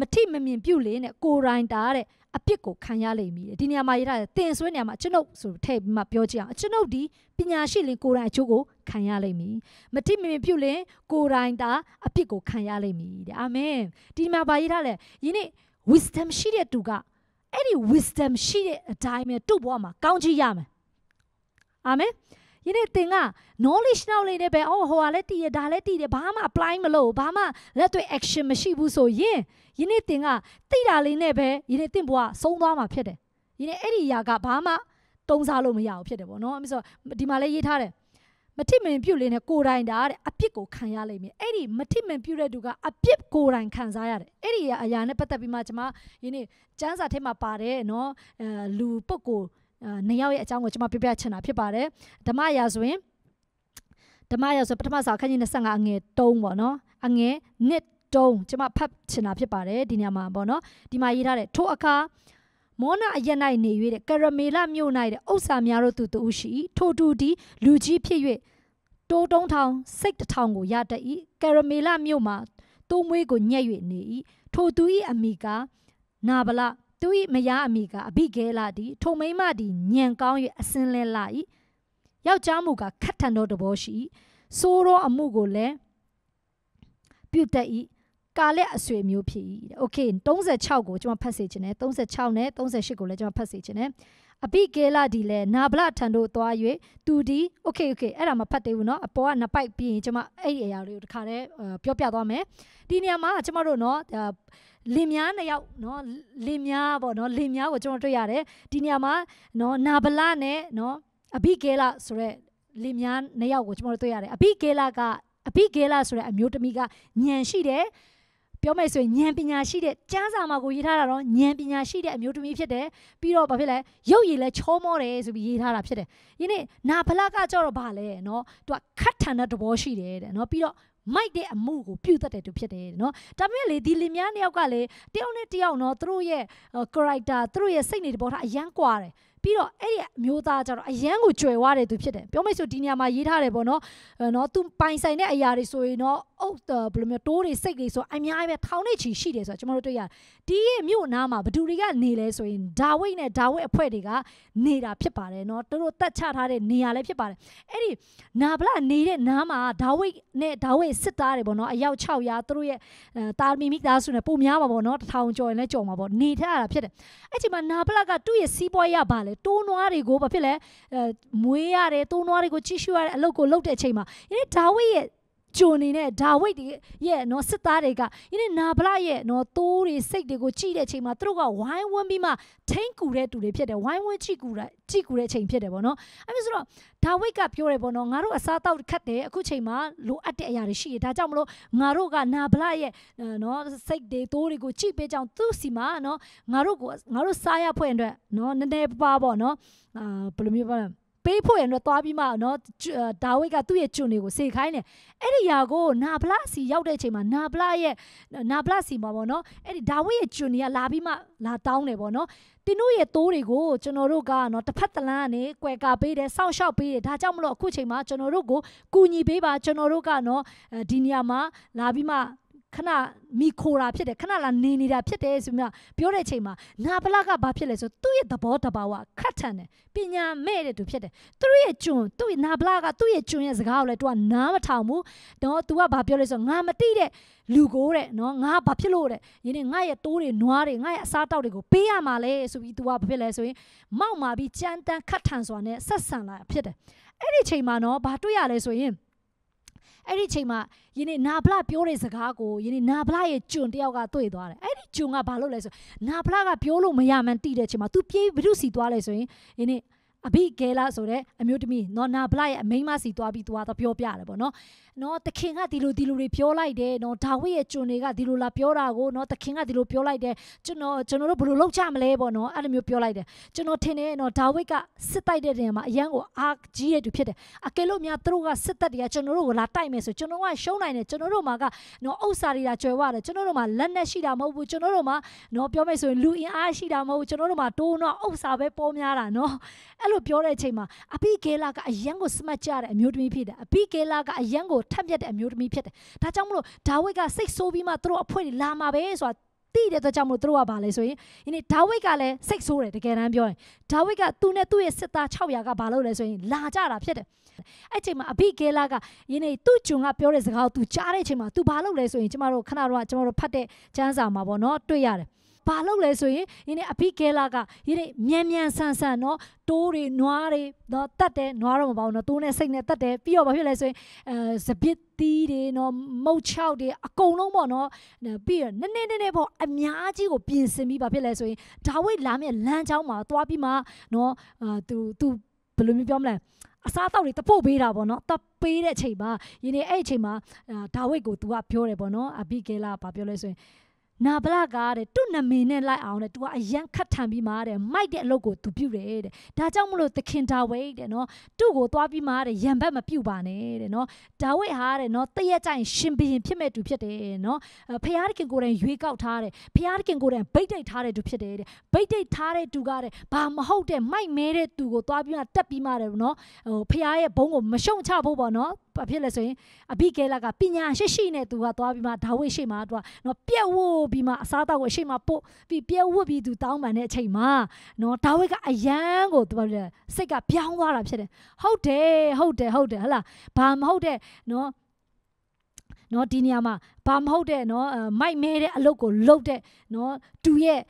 A: မထိမမြင်ပြုတ်လေနဲ့ကိုရိုင်းတာတဲ့အပြစ်ကိုခံရလိမ့်မည်ဒီနေရာမှာရေးထားတယ်တင်ဆွဲနေရာမှာကျွန်ုပ်ဆိုထည့်ပြီးမှပြောကြည့်အောင်ကျွန်ုပ်ဒီပညာရှိလင်ကိုရိုင်းအချို့ကိုခံရလိမ့်မည်မတိမမြင်ပြုတ်လင်ကိုရိုင်းတာအပြစ်ကိုခံရလိမ့်မည်တဲ့အာမင်ဒီမှာပါရေးထားတယ်ယနေ့ wisdom ရှိတဲ့သူကအဲ့ဒီ wisdom ရှိတဲ့အတိုင်းပဲသူ့ဘဝမှာကောင်းချီးရမယ်အာမင်ယနေ့သင်က knowledge နောက်လေးနဲ့ပဲအော်ဟိုကလည်းတည်ရဒါလည်းတည်တယ်ဘာမှ apply မလုပ်ဘာမှလက်တွေ့ action မရှိဘူးဆိုရင်ယနေ့သင်ကသိတာလေးနဲ့ပဲယနေ့သင်ဘဝဆုံးသွားမှာဖြစ်တယ်ယနေ့အဲ့ဒီအရာကဘာမှတုံးစားလို့မရဘူးဖြစ်တယ်ပေါ့နော်အဲ့ဒါဆိုဒီမှာလည်းရေးထားတယ်မထစ်မင်ပြုတ်လေးနဲ့ကိုယ်တိုင်တာတဲ့အပြစ်ကိုခံရလိမ့်မယ်အဲ့ဒီမထစ်မင်ပြုတ်တဲ့သူကအပြစ်ကိုယ်တိုင်ခံစားရတယ်အဲ့ဒီအရာနဲ့ပတ်သက်ပြီးမှကျွန်မယနေ့စံစာထဲမှာပါတယ်နော်အဲလူပုတ်ကိုနှစ်ယောက်ရဲ့အကြောင်းကိုကျွန်မပြပြချင်တာဖြစ်ပါတယ်ဓမ္မရာဆိုရင်ဓမ္မရာဆိုပထမစာခန်းကြီး25အငယ်3ပေါ့နော်အငယ်နှစ်တုံးကျွန်မဖတ်ချင်တာဖြစ်ပါတယ်ဒီနေရာမှာပေါ့နော်ဒီမှာရေးထားတဲ့ထိုအခါမောနအရ၌နေ၍တဲ့ကရမေလမြို့၌တဲ့ဥစ္စာများတို့သူတူရှိ ထိုတူဒီလူကြီးဖြစ်၍တိုးတုံးထောင်စိတ်တထောင်ကိုရတတ်၏ကရမေလမြို့မှာတိုးမွေးကိုညက်၍နေ၏ထိုသူ၏အမိကနာဗလသူ၏မယားအမိကအဘိဂဲလာသည်ထိုမိမသည်ညံကောင်း၍အစင်းလဲလာ၏ယောက်ျားမူကခတ်ထန်သောသဘောရှိစိုးရောအမှုကိုလည်းပြုတ်တတ်၏ကာလက်အဆွေမျိုးဖြစ်၏โอเค36ကိုကျွန်မဖတ်စေခြင်းနဲ့36နဲ့38ကိုလည်းကျွန်မဖတ်စေခြင်းနဲ့အပိကေလာဒီလဲနာဗလထံသို့သွား၍သူဒီโอเค โอเคအဲ့ဒါမဖတ်သေးဘူးเนาะအပေါ်ကနှစ်ပိုက်ပြီးရင်ကျွန်မအဲ့ဒီအရာလေးကိုတခါတည်းပြောပြသွားမယ်ဒီနေရာမှာကျွန်မတို့เนาะလင်များနှစ်ယောက်နော်လင်များပေါ့နော်လင်များကိုကျွန်တော်တွေ့ရတယ်ဒီနေရာမှာနော်နာဗလနဲ့နော်အဘိဂေလဆိုရက်လင်များနှစ်ယောက်ကိုကျွန်တော်တွေ့ရတယ်အဘိဂေလကအဘိဂေလဆိုတဲ့အမျိုးသမီးကညံရှိတယ်ပြောမယ်ဆိုရင်ဉာဏ်ပညာရှိတဲ့ကျမ်းစာမှာကိုရေးထားတာတော့ဉာဏ်ပညာရှိတဲ့အမျိုးသမီးဖြစ်တယ်ပြီးတော့ဘာဖြစ်လဲရုပ်ရည်လဲချောမောတယ်ဆိုပြီးရေးထားတာဖြစ်တယ်ယနေ့နာဖလကကြောတော့ဘာလဲเนาะသူကခတ်ထန်တဲ့သဘောရှိတယ်တဲ့เนาะပြီးတော့မိုက်တဲ့အမှုကိုပြုတ်သက်တဲ့သူဖြစ်တယ်နော်ဒါပေမဲ့လေဒီလင်မယားနှစ်ယောက်ကလည်းတယောက်နဲ့တယောက်နော်သူတို့ရဲ့ character သူတို့ရဲ့စိတ်နေတဘောထားအယမ်းကွာတယ်ပြီးတော့အဲ့ဒီအမျိုးသားကျတော့အရန်ကိုကြွယ်ဝတဲ့သူဖြစ်တယ်ပြောမိတ်ဆိုဒီနေရာမှာရေးထားတယ်ပေါ့နော်နော်သူပိုင်ဆိုင်တဲ့အရာတွေဆိုရင်တော့အုတ်ဘယ်လိုမျိုးတိုးတွေစိတ်တွေဆိုအများကြီးပဲထောင်နဲ့ချီရှိတယ်ဆိုတော့ကျွန်တော်တို့တွေ့ရတယ်ဒီရဲ့မြို့နားမှာဘသူတွေကနေလဲဆိုရင်ဒါဝိတ်နဲ့ဒါဝိတ်အဖွဲ့တွေကနေနေတာဖြစ်ပါတယ်เนาะသူတို့တတ်ချထားတဲ့နေရာလည်းဖြစ်ပါတယ်အဲ့ဒီနာဗလနေတဲ့နားမှာဒါဝိတ်နဲ့ဒါဝိတ်စစ်သားတွေပေါ့เนาะအယောက်6ရာသူတို့ရဲ့တာမီမိသားစုနဲ့ပုံများပါပေါ့เนาะတထောင်ကျော်ရင်လည်းကျော်မှာပေါ့နေထားရတာဖြစ်တယ်အဲ့ဒီမှာနာဗလကသူ့ရဲ့စီးပွားရပါလေလေတိုးနွားတွေကိုဘာဖြစ်လဲမွေးရတယ်တိုးနွားတွေကိုချီရှူရတဲ့အလုပ်ကိုလုပ်တဲ့အချိန်မှာဒီဒါဝိရဲ့ကြုံနေတဲ့ဒါဝိတ်တွေရဲ့နော်စစ်သားတွေကယနေ့နာဗလရဲ့နော်သိုးတွေစိတ်တွေကိုကြည့်တဲ့အချိန်မှာသူတို့ကဝိုင်းဝန်းပြီးမှထိန်ကူတဲ့တူတွေဖြစ်တယ်ဝိုင်းဝန်းကြည့်ကူတာကြည့်ကူတဲ့အချိန်ဖြစ်တယ်ပေါ့နော်အဲ့ဒါဆိုတော့ဒါဝိတ်ကပြောတယ်ပေါ့နော်ငါတို့အစားတောက်ခတ်တယ်အခုချိန်မှာလိုအပ်တဲ့အရာတွေရှိတယ်ဒါကြောင့်မလို့ငါတို့ကနာဗလရဲ့နော်စိတ်တွေသိုးတွေကိုကြည့်ပေးကြအောင်သူ့စီမှာနော်ငါတို့ကိုငါတို့စားရဖွင့်အတွက်နော်နည်းနည်းပါပေါ့နော်အာဘယ်လိုမျိုးပါလဲပေးဖို့ရတော့သွားပြီးမှနော်ဒါဝိတ်ကသူ့ရဲ့ကျွန်းတွေကိုစေခိုင်းတယ်အဲ့ဒီຢာကိုနာဖလားစီရောက်တဲ့အချိန်မှာနာဖလားရဲ့နာဖလားစီမှာပေါ့နော်အဲ့ဒီဒါဝိတ်ရဲ့ကျွန်းတွေကလာပြီးမှလာတောင်းတယ်ပေါ့နော်တင်းတို့ရဲ့တိုးတွေကိုကျွန်တော်တို့ကနော်တစ်ဖက်တစ်လမ်းကနေကွယ်ကာပေးတယ်စောင့်ရှောက်ပေးတယ်ဒါကြောင့်မလို့အခုချိန်မှာကျွန်တော်တို့ကိုကူညီပေးပါကျွန်တော်တို့ကနော်ဒီနေရာမှာလာပြီးမှခဏမိခိုတာဖြစ်တယ်ခဏလာနေနေတာဖြစ်တယ်ဆိုမှပြောတဲ့ချိန်မှာနာပလကဘာဖြစ်လဲဆိုသူ့ရဲ့သဘောတဘာဝခတ်ထန်တယ်ပညာမဲ့တဲ့သူဖြစ်တယ်သူ့ရဲ့ကျွန်းသူ့ရဲ့နာပလကသူ့ရဲ့ကျွန်းရဲ့စကားကိုလည်း तू ကနားမထောင်ဘူးတော့ तू ကဘာပြောလဲဆိုငါမတိတဲ့လူကိုတဲ့နော်ငါဘာဖြစ်လို့တဲ့ယနေ့ငါရဲ့တိုးတွေနွားတွေငါရဲ့အစားတောက်တွေကိုပေးရမှာလဲဆိုပြီး तू ကဘာဖြစ်လဲဆိုရင်မောက်မာပြီးကြမ်းတမ်းခတ်ထန်စွာနဲ့ဆက်ဆံလာဖြစ်တယ်အဲ့ဒီချိန်မှာနော်ဘာတွေ့ရလဲဆိုရင်အဲ့ဒီချိန်မှာယနေ့နာဖလာပြောတဲ့စကားကိုယနေ့နာဖလာရဲ့ကျွန်တယောက်ကတွေ့သွားတယ်အဲ့ဒီကျွန်ကဘာလုပ်လဲဆိုနာဖလာကပြောလို့မရမှန်းတိတဲ့ချိန်မှာ तू ပြေးဘုရုစီသွားလဲဆိုရင်ယနေ့အဘိဂေလာဆိုတဲ့အမျိုးသမီးနော်နာဖလာရဲ့အမိန်းမစီသွားပြီး तू ကတော့ပြောပြတယ်ပေါ့နော်နော်သခင်ကဒီလိုဒီလိုတွေပြောလိုက်တယ်နော်ဒါဝိရဲ့ကျွန်တွေကဒီလိုလာပြောတာကိုနော်သခင်ကဒီလိုပြောလိုက်တယ်ကျွန်တော်ကျွန်တော်တို့ဘယ်လိုလုပ်ကြမလဲပေါ့နော်အဲ့လိုမျိုးပြောလိုက်တယ်ကျွန်တော်ထင်တယ်နော်ဒါဝိကစစ်တိုက်တဲ့နေရာမှာအရန်ကိုအားကြီးရတူဖြစ်တယ်အကယ်လို့များသူတို့ကစစ်တပ်တွေကကျွန်တော်တို့ကိုလာတိုက်မယ်ဆိုကျွန်တော်ကရှုံးနိုင်တယ်ကျွန်တော်တို့မှာကနော်ဥစ္စာတွေလာကျွယ်ဝတယ်ကျွန်တော်တို့မှာလက်နက်ရှိတာမဟုတ်ဘူးကျွန်တော်တို့မှာနော်ပြောမယ်ဆိုရင်လူအင်အားရှိတာမဟုတ်ဘူးကျွန်တော်တို့မှာတိုးတော့ဥစ္စာပဲပေါများတာနော်အဲ့လိုပြောတဲ့အချိန်မှာအပိကေလာကအရန်ကိုစမတ်ကြတဲ့အမျိုးသမီးဖြစ်တယ်အပိကေလာကအရန်ကိုထက်မြက်တဲ့အမျိုးသမီးဖြစ်တယ်။ဒါကြောင့်မလို့ဒါဝိဒ်ကစိတ်ဆိုးပြီးမှသူတို့အဖွဲ့တွေလာမှာပဲဆိုတာတိတဲ့အတွက်ကြောင့်မလို့သူတို့ကဘာလဲဆိုရင်ဒီနေ့ဒါဝိဒ်ကလည်းစိတ်ဆိုးတယ်တကယ်တမ်းပြောရင်ဒါဝိဒ်ကသူနဲ့သူ့ရဲ့စစ်သား600ကဘာလုပ်လဲဆိုရင်လာကြတာဖြစ်တယ်။အဲ့ချိန်မှာအဘိဂေလာကယနေ့သူ့ဂျုံကပြောတဲ့စကားကိုသူကြားတဲ့အချိန်မှာသူဘာလုပ်လဲဆိုရင်ကျမတို့ခဏတော့ကျမတို့ဖတ်တဲ့ကျမ်းစာမှာပေါ့နော်တွေ့ရတယ်။ဘာလုပ်လဲဆိုရင်ယနေ့အဘိဂဲလာကယနေ့မြန်မြန်ဆန်ဆန်နော်တိုးတွေနွားတွေနော်တတ်တယ်နွားတော့မပေါ့နော်တိုးနဲ့စိတ်နဲ့တတ်တယ်ပြီးတော့ဘာဖြစ်လဲဆိုရင်အဲစပစ်သီးတွေနော်မုတ်ချောက်တွေအကုန်လုံးပေါ့နော်ပြီးတော့နည်းနည်းနည်းနည်းပေါ့အများကြီးကိုပြင်ဆင်ပြီးဘာဖြစ်လဲဆိုရင်ဒါဝိဒ်လာမယ့်လမ်းကြောင်းမှာသွားပြီးမှနော်သူသူဘယ်လိုမျိုးပြောမလဲအစားအသောက်တွေတပုတ်ပေးတာပေါ့နော်တပေးတဲ့အချိန်မှာယနေ့အဲ့အချိန်မှာဒါဝိဒ်ကို तू ကပြောတယ်ပေါ့နော်အဘိဂဲလာကဘာပြောလဲဆိုရင်နာပလကားတဲ့သူ့နမင်နဲ့လိုက်အောင်တဲ့သူကအရန်ခတ်ထန်ပြီးမှတဲ့မိုက်တဲ့အလုပ်ကိုသူပြုတ်တယ်တဲ့ဒါကြောင့်မလို့သခင်ဒါဝိဒ်တဲ့နော်သူ့ကိုသွားပြီးမှတဲ့ရံဘက်မပြုတ်ပါနဲ့တဲ့နော်ဒါဝိဒ်ဟာတဲ့နော်တရက်ကြိုင်ရှင်ဘရင်ဖြစ်မဲ့သူဖြစ်တယ်နော်ဖျားသခင်ကိုယ်တိုင်ရွေးကောက်ထားတယ်ဖျားသခင်ကိုယ်တိုင်ဗိတ်တိတ်ထားတဲ့သူဖြစ်တယ်တဲ့ဗိတ်တိတ်ထားတဲ့သူကတဲ့ဘာမဟုတ်တဲ့မိုက်မဲတဲ့သူကိုသွားပြီးမှတက်ပြီးမှတယ်နော်ဟိုဖျားရဲ့ဘုံကိုမရှုံချဖို့ပေါ့နော်ဘာဖြစ်လဲဆိုရင်အဘိကဲလာကပညာရှိရှိနဲ့သူကသွားပြီးမှဒါဝိဒ်ရှိမှသူကနော်ပြက်ဝပြီးမှအစားအသောက်ကိုအရှိမပို့ပြီးပြဲဝတ်ပြီးသူတောင်းပန်တဲ့အချိန်မှာ နော်ဒါဝိဒ်ကအယမ်းကိုသူကစိတ်ကပြောင်းသွားတာဖြစ်တယ်ဟုတ်တယ်ဟုတ်တယ်ဟုတ်တယ်ဟလားဘာမဟုတ်တဲ့နော်နော်ဒီနေရာမှာဘာမဟုတ်တဲ့နော်မိုက်မဲတဲ့အလုပ်ကိုလုပ်တဲ့နော်သူရဲ့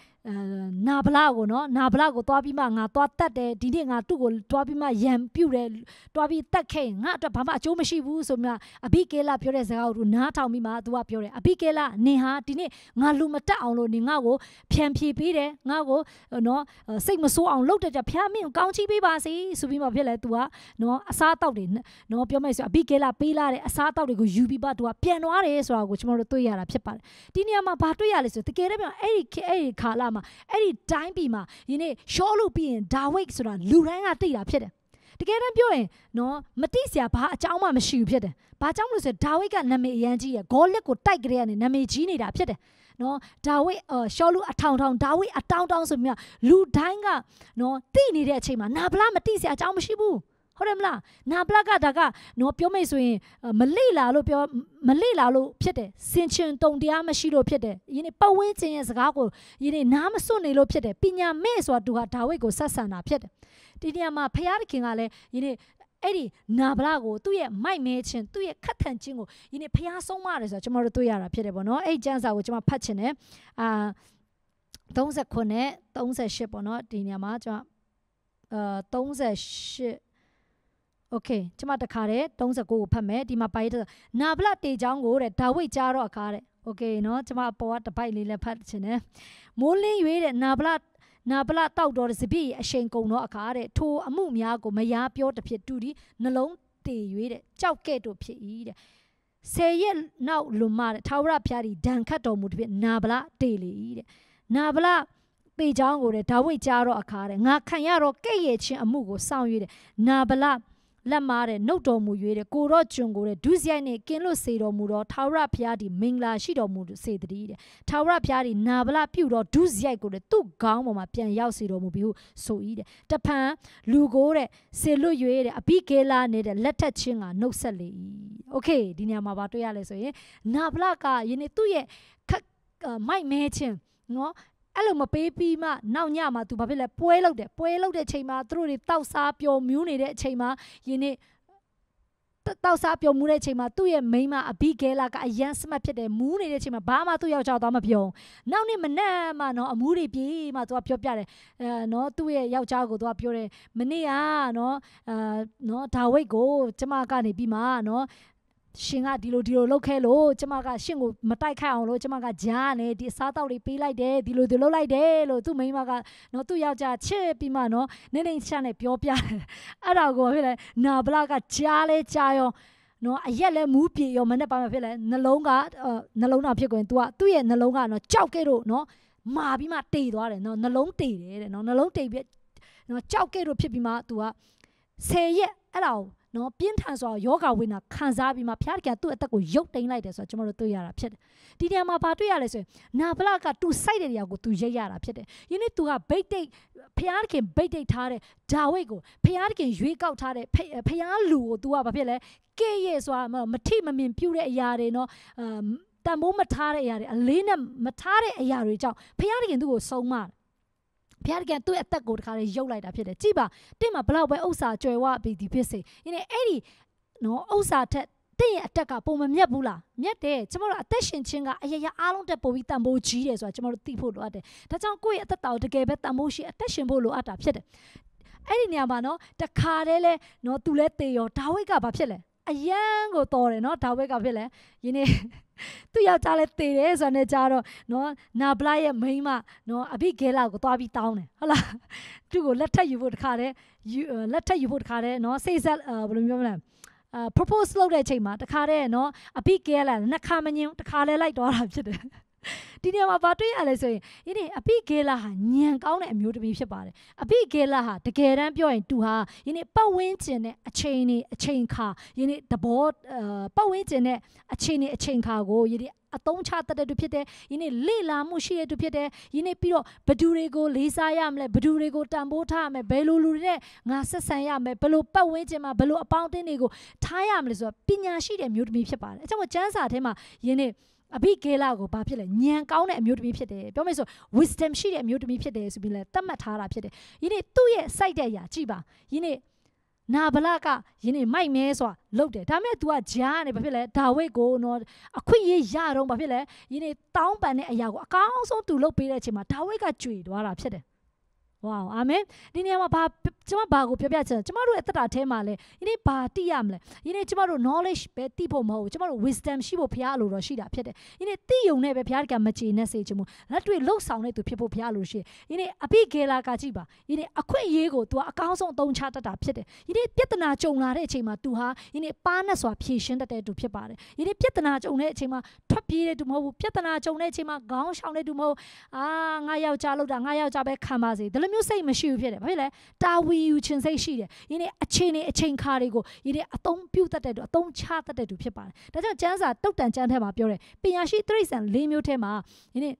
A: နာဗလာကိုနော်နာဗလာကိုသွားပြီးမှငါသွားတတ်တယ်ဒီနေ့ငါသူ့ကိုသွားပြီးမှရံပြုတ်တယ်သွားပြီးတတ်ခဲ့ငါအတွက်ဘာမှအကျိုးမရှိဘူးဆိုမှအဘိကေလာပြောတဲ့စကားကိုသူနားထောင်ပြီးမှ तू ကပြောတယ်အဘိကေလာနင်ဟာဒီနေ့ငါလူမတက်အောင်လို့နင်ငါကိုဖြန်ဖြေပေးတယ်ငါကိုနော်စိတ်မဆိုးအောင်လုပ်တဲ့ကြဖျားမင်းကိုကောင်းချီးပေးပါစေဆိုပြီးမှဖြစ်လဲ तू ကနော်အစားအသောက်တွေနော်ပြောမယ်ဆိုအဘိကေလာပေးလာတဲ့အစားအသောက်တွေကိုယူပြီးမှ तू ကပြန်သွားတယ်ဆိုတာကိုကျွန်တော်တို့တွေ့ရတာဖြစ်ပါတယ်ဒီနေရာမှာဘာတွေ့ရလဲဆိုတကယ်တမ်းပြောအဲ့ဒီအဲ့ဒီခါလာမှာအဲ့ဒီတိုင်းပြည်မှာယနေ့ရှောလုပြီးရင်ဒါဝိတ်ဆိုတာလူတိုင်းကသိတာဖြစ်တယ်တကယ်တမ်းပြောရင်နော်မတိစရာဘာအကြောင်းမှမရှိဘူးဖြစ်တယ်။ဘာကြောင့်လို့ဆိုဒါဝိဒ်ကနာမည်အရန်ကြီးရယ်ဂေါလက်ကိုတိုက်ကြတဲ့ကနေနာမည်ကြီးနေတာဖြစ်တယ်။နော်ဒါဝိဒ်ရှောလူအထောင်ထောင်ဒါဝိဒ်အတောင်တောင်ဆိုမြလူတိုင်းကနော်တိနေတဲ့အချိန်မှာနာဗလာမတိစရာအကြောင်းမရှိဘူး။ဟုတ်တယ်မလားနာပလကဒါကနော်ပြောမိတ်ဆိုရင်မလိလာလို့ပြောမလိလာလို့ဖြစ်တယ်စင်ချင်တုံတရားမရှိလို့ဖြစ်တယ်ယင်းနေပတ်ဝန်းကျင်ရဲ့စကားကိုယင်းနေနားမစွန့်နေလို့ဖြစ်တယ်ပညာမဲ့ဆိုတာသူဟာဒါဝိဒ်ကိုဆက်ဆံတာဖြစ်တယ်ဒီနေရာမှာဖယားသခင်ကလည်းယင်းနေအဲ့ဒီနာဗလာကိုသူ့ရဲ့မိုက်မဲခြင်းသူ့ရဲ့ခက်ထန်ခြင်းကိုယင်းနေဖျားဆုံးမတယ်ဆိုတော့ကျွန်တော်တို့တွေ့ရတာဖြစ်တယ်ပေါ့နော်အဲ့ဒီကျမ်းစာကိုကျွန်မဖတ်ချင်တယ်အာ39 38ပေါ့နော်ဒီနေရာမှာကျွန်မအာ38โอเคကျမတခါတဲ့39ကိုဖတ်မယ်ဒီမှာပါရတဲ့နာဗလတေချောင်းကိုတဲ့ဒါဝိတ်ကြားတော့အခါတဲ့โอเคเนาะကျမအပေါ်ကတပိုက်လေးလည်းဖတ်ချင်တယ်မိုးလင်းရွေးတဲ့နာဗလနာဗလတောက်တော်တဲ့စပြည့်အရှိန်ကုံတော့အခါတဲ့ထိုအမှုများကိုမယားပြောတဖြစ်တူဒီနှလုံးတေရွေးတဲ့ကြောက်ကဲ့တို့ဖြစ်၏တဲ့ဆယ်ရက်နောက်လွန်မှတဲ့ထာဝရဘုရားဒီဒဏ်ခတ်တော်မူတဖြစ်နာဗလတေလေ၏တဲ့နာဗလာပေချောင်းကိုတဲ့ဒါဝိတ်ကြားတော့အခါတဲ့ငါခံရတော့ကဲ့ရဲ့ခြင်းအမှုကိုစောင့်ရွေးတဲ့နာဗလာလက်မားတဲ့နှုတ်တော်မူ၍တဲ့ကိုတော့ကျွန်ကိုတဲ့ဒုစရိုက်နဲ့ကင်းလွတ်စေတော်မူတော့ထာဝရဘုရားဒီမင်္ဂလာရှိတော်မူစေတည်းတဲ့ထာဝရဘုရားဒီနာဗလပြုတော်ဒုစရိုက်ကိုတဲ့သူ့ခေါင်းပေါ်မှာပြန်ရောက်စေတော်မူပြီးဟုဆို၏တဲ့တဖန်လူကိုတဲ့ဆေလွတ်၍တဲ့အဘိကေလာနဲ့တဲ့လက်ထက်ချင်းကနှုတ်ဆက်လေ၏โอเคဒီနေရာမှာဗာတွေ့ရလဲဆိုရင်နာဗလကယနေ့သူ့ရဲ့ခက်မိုက်မဲချင်းနော်အဲ့လိုမပေးပြီးမှနောက်ညမှာ तू ဘာဖြစ်လဲပွဲလောက်တယ်ပွဲလောက်တဲ့အချိန်မှာသူတို့တွေတောက်စားပျော်မြူးနေတဲ့အချိန်မှာယင်းနေ့တောက်စားပျော်မူတဲ့အချိန်မှာသူ့ရဲ့မိန်းမအဘိဂဲလာကအယံစမတ်ဖြစ်တယ်မူးနေတဲ့အချိန်မှာဘာမှသူ့ယောက်ျားတော့မပြော။နောက်နေ့မနက်မှနော်အမူးတွေပြေးမှသူကပြောပြတယ်။အဲနော်သူ့ရဲ့ယောက်ျားကိုသူကပြောတယ်မနေ့ကနော်အာနော်ဒါဝိတ်ကို ကျမကနေပြီးမှနော်ရှင်ကဒီလိုဒီလိုလုပ်ခဲ့လို့ကျမကရှင်ကိုမတိုက်ခိုက်အောင်လို့ကျမကကြားနေဒီအစားတောက်တွေပေးလိုက်တယ်ဒီလိုဒီလိုလုပ်လိုက်တယ်လို့သူ့မိန်းမကနော်သူ့ယောက်ျားချစ်ပြီးမှနော်နေနေချာနဲ့ပြောပြတယ်အဲ့ဒါကိုဖြစ်လဲနာဘလကကြားလဲကြားရောနော်အရက်လဲမူးပြေရောမနဲ့ပါမဖြစ်လဲနှလုံးကနှလုံးတော်ဖြစ်ကွင် तू ကသူ့ရဲ့နှလုံးကနော်ကြောက်ခဲ့လို့နော်မာပြီးမှတေသွားတယ်နော်နှလုံးတေတယ်တဲ့နော်နှလုံးတေပြီးနော်ကြောက်ခဲ့လို့ဖြစ်ပြီးမှ तू က10ရက်အဲ့ဒါကိုနော်ပြင်းထန်စွာယောဂဝိနာခံစားပြီးမှဖျားတကယ်သူ့အသက်ကိုရုပ်သိမ်းလိုက်တယ်ဆိုတော့ကျွန်တော်တို့တွေ့ရတာဖြစ်တယ်ဒီနေရာမှာဘာတွေ့ရလဲဆိုရင်နာဖလကသူ့စိုက်တဲ့နေရာကိုသူရိတ်ရတာဖြစ်တယ်ယနေ့သူကဗိတ်တိတ်ဖျားတခင်ဗိတ်တိတ်ထားတဲ့ဒါဝိတ်ကိုဖျားတခင်ရွေးကောက်ထားတဲ့ဖျားလူကိုသူကဘာဖြစ်လဲကဲ့ရဲ့စွာမထိမမြင်ပြုတဲ့အရာတွေနော်တန်ဖိုးမထားတဲ့အရာတွေအလေးနဲ့မထားတဲ့အရာတွေကြောင့်ဖျားတခင်သူ့ကိုဆုံးမတယ်ဘုရားတခင်သူ့ရဲ့အသက်ကိုတခါလေရုပ်လိုက်တာဖြစ်တယ်ကြည်ပါတင့်မှာဘလောက်ပဲဥစ္စာကြွယ်ဝပြီးဒီဖြစ်စေယနေ့အဲ့ဒီနော်ဥစ္စာထက်တင့်ရဲ့အတက်ကပုံမမြတ်ဘူးလားမြတ်တယ်ကျမတို့အသက်ရှင်ခြင်းကအရရအားလုံးတက်ပုံပြီးတန်ဖိုးကြီးတယ်ဆိုတာကျမတို့သိဖို့လိုအပ်တယ်ဒါကြောင့်ကိုယ့်ရဲ့အသက်တာကိုတကယ်ပဲတန်ဖိုးရှိအသက်ရှင်ဖို့လိုအပ်တာဖြစ်တယ်အဲ့ဒီနေရာမှာနော်တခါတည်းလဲနော်သူလဲတေရောဒါဝိဒ်ကဘာဖြစ်လဲအယံကိုတော်တယ်နော်ဒါဝိဒ်ကဖြစ်လဲယင်းနေသူ့ယောက်ျားလည်းတည်တယ်ဆိုတဲ့ကြတော့နော်နာဘလရဲ့မိန်းမနော်အဘိဂဲလာကိုသွားပြီးတောင်းတယ်ဟုတ်လားသူ့ကိုလက်ထပ်ယူဖို့တခါတည်းလက်ထပ်ယူဖို့တခါတည်းနော်စိတ်ဆက်ဘယ်လိုမျိုးမလဲအာ propose လုပ်တဲ့အချိန်မှာတခါတည်းနော်အဘိဂဲလာနှခါမငင်းတခါလဲလိုက်သွားတာဖြစ်တယ်ဒီနေရာမှာဘာတွေ့ရလဲဆိုရင်ယနေ့အပိဂေလာဟာညံကောင်းတဲ့အမျိုးသမီးဖြစ်ပါတယ်အပိဂေလာဟာတကယ်တမ်းပြောရင်သူဟာယနေ့ပတ်ဝန်းကျင်နဲ့အချိန်နဲ့အချိန်ခါယနေ့တဘောပတ်ဝန်းကျင်နဲ့အချိန်နဲ့အချိန်ခါကိုယနေ့အတုံးချတတ်တဲ့သူဖြစ်တယ်ယနေ့လေလာမှုရှိတဲ့သူဖြစ်တယ်ယနေ့ပြီးတော့ဘသူတွေကိုလေးစားရမလဲဘသူတွေကိုတန်ဖိုးထားရမလဲဘယ်လိုလူတွေနဲ့ငါဆက်ဆံရမလဲဘယ်လိုပတ်ဝန်းကျင်မှာဘယ်လိုအပေါင်းအသင်းတွေကိုထားရမလဲဆိုတော့ပညာရှိတဲ့မျိုးသမီးဖြစ်ပါတယ်အဲကြောင့်ကျမ်းစာထဲမှာယနေ့အဘိဂေလကိုဘာဖြစ်လဲဉာဏ်ကောင်းတဲ့အမျိုးသမီးဖြစ်တယ်ပြောမယ်ဆို wisdom ရှိတဲ့အမျိုးသမီးဖြစ်တယ်ဆိုပြီးလဲသတ်မှတ်ထားတာဖြစ်တယ်ယနေ့သူ့ရဲ့စိုက်တဲ့အရာကြည့်ပါယနေ့နာဗလကယနေ့မိုက်မဲဆိုတာလုပ်တယ်ဒါမဲ့ तू ကကြားနေဘာဖြစ်လဲဒါဝိတ်ကိုတော့အခွင့်ရေးရတော့ဘာဖြစ်လဲယနေ့တောင်းပန်တဲ့အရာကိုအကောင်းဆုံး तू လုပ်ပေးတဲ့အချိန်မှာဒါဝိတ်ကကြွေသွားတာဖြစ်တယ်ဝါအာမင်ဒီနေရာမှာဘာကျွန်မဘာကိုပြောပြချင်ကျွန်မတို့ရဲ့တက်တာအဲမှာလဲယနေ့ဘာတိရမလဲယနေ့ကျွန်မတို့ knowledge ပဲတိဖို့မဟုတ်ကျွန်မတို့ wisdom ရှိဖို့ဘုရားအလိုတော်ရှိတာဖြစ်တယ်ယနေ့တိယုံနဲ့ပဲဘုရားကမချေနဲ့စေချင်ဘူးလက်တွေ့လှုပ်ဆောင်တဲ့သူဖြစ်ဖို့ဘုရားလိုရှိယနေ့အပိဂေလာကကြည့်ပါယနေ့အခွင့်အရေးကို तू အကောင်းဆုံးအသုံးချတတ်တာဖြစ်တယ်ယနေ့ပြဿနာကြုံလာတဲ့အချိန်မှာ तू ဟာယနေ့ပါးနဲ့စွာဖြေရှင်းတတ်တဲ့သူဖြစ်ပါတယ်ယနေ့ပြဿနာကြုံတဲ့အချိန်မှာထွက်ပြေးတဲ့သူမဟုတ်ဘူးပြဿနာကြုံတဲ့အချိန်မှာခေါင်းရှောင်တဲ့သူမဟုတ်အာငါယောက်ျားလောက်တာငါယောက်ျားပဲခံပါစေဒါမျိုးစိတ်မရှိဘူးဖြစ်တယ်ဘာဖြစ်လဲတာဝီယူခြင်းစိတ်ရှိတယ်ယနေ့အချိန်နေအချိန်ခါတွေကိုယနေ့အသုံးပြုတတ်တဲ့သူအသုံးချတတ်တဲ့သူဖြစ်ပါတယ်ဒါကြောင့်ကျမ်းစာတုတ်တန်ကျမ်းထဲမှာပြောတယ်ပညာရှိတိရစ္ဆာန်၄မျိုးထဲမှာယနေ့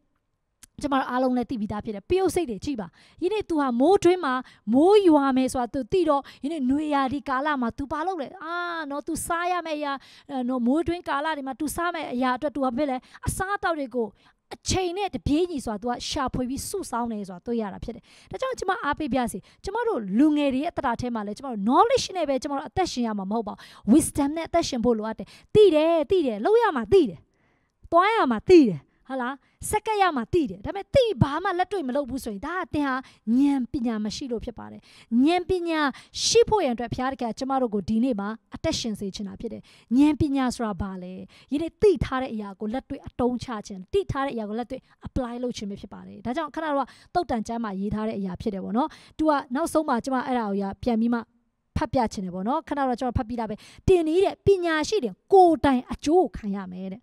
A: ကျမတို့အားလုံးလည်းသိပြီးသားဖြစ်တယ်ပျုတ်စိတ်တွေကြည့်ပါယနေ့ तू ဟာမိုးတွင်းမှာမိုးရွာမယ်ဆိုတာ तू သိတော့ယနေ့ຫນွေရာဒီကာလမှာ तू ဘာလုပ်လဲအာနော် तू စားရမယ့်အရာနော်မိုးတွင်းကာလတွေမှာ तू စားမယ့်အရာအတွက် तू ဘာဖြစ်လဲအစားအသောက်တွေကိုအချိန်နဲ့တပြေးညီစွာသူကရှာဖွေပြီးစုဆောင်းနေဆိုတာတွေ့ရတာဖြစ်တယ်။ဒါကြောင့်ကျမအားပေးပြစီကျမတို့လူငယ်တွေရဲ့အတ္တထဲမှာလည်းကျမတို့ knowledge နဲ့ပဲကျမတို့အသက်ရှင်ရမှာမဟုတ်ပါဘူး။ wisdom နဲ့အသက်ရှင်ဖို့လိုအပ်တယ်။သိတယ်သိတယ်လောက်ရမှာသိတယ်။သွားရမှာသိတယ်ဟာလားစက်ကရမှာတိတယ်ဒါပေမဲ့တိဘာမှလက်တွေ့မလုပ်ဘူးဆိုရင်ဒါကသင်ဟာဉာဏ်ပညာမရှိလို့ဖြစ်ပါတယ်ဉာဏ်ပညာရှိဖို့ရန်အတွက်ဘုရားတခင်ကျမတို့ကိုဒီနေ့မှာအသက်ရှင်စေချင်တာဖြစ်တယ်ဉာဏ်ပညာဆိုတာဘာလဲယနေ့တိထားတဲ့အရာကိုလက်တွေ့အတုံးချခြင်းတိထားတဲ့အရာကိုလက်တွေ့ apply လုပ်ခြင်းပဲဖြစ်ပါတယ်ဒါကြောင့်ခဏတော့တုတ်တန်ကျမ်းမှာရေးထားတဲ့အရာဖြစ်တယ်ပေါ့နော်သူကနောက်ဆုံးမှာကျမအဲ့ဒါကိုပြန်ပြီးမှဖတ်ပြခြင်းတယ်ပေါ့နော်ခဏတော့ကျွန်တော်ဖတ်ပြလိုက်ပဲတင်နေတဲ့ပညာရှိတယ်ကိုတိုင်အကျိုးခံရမယ်တဲ့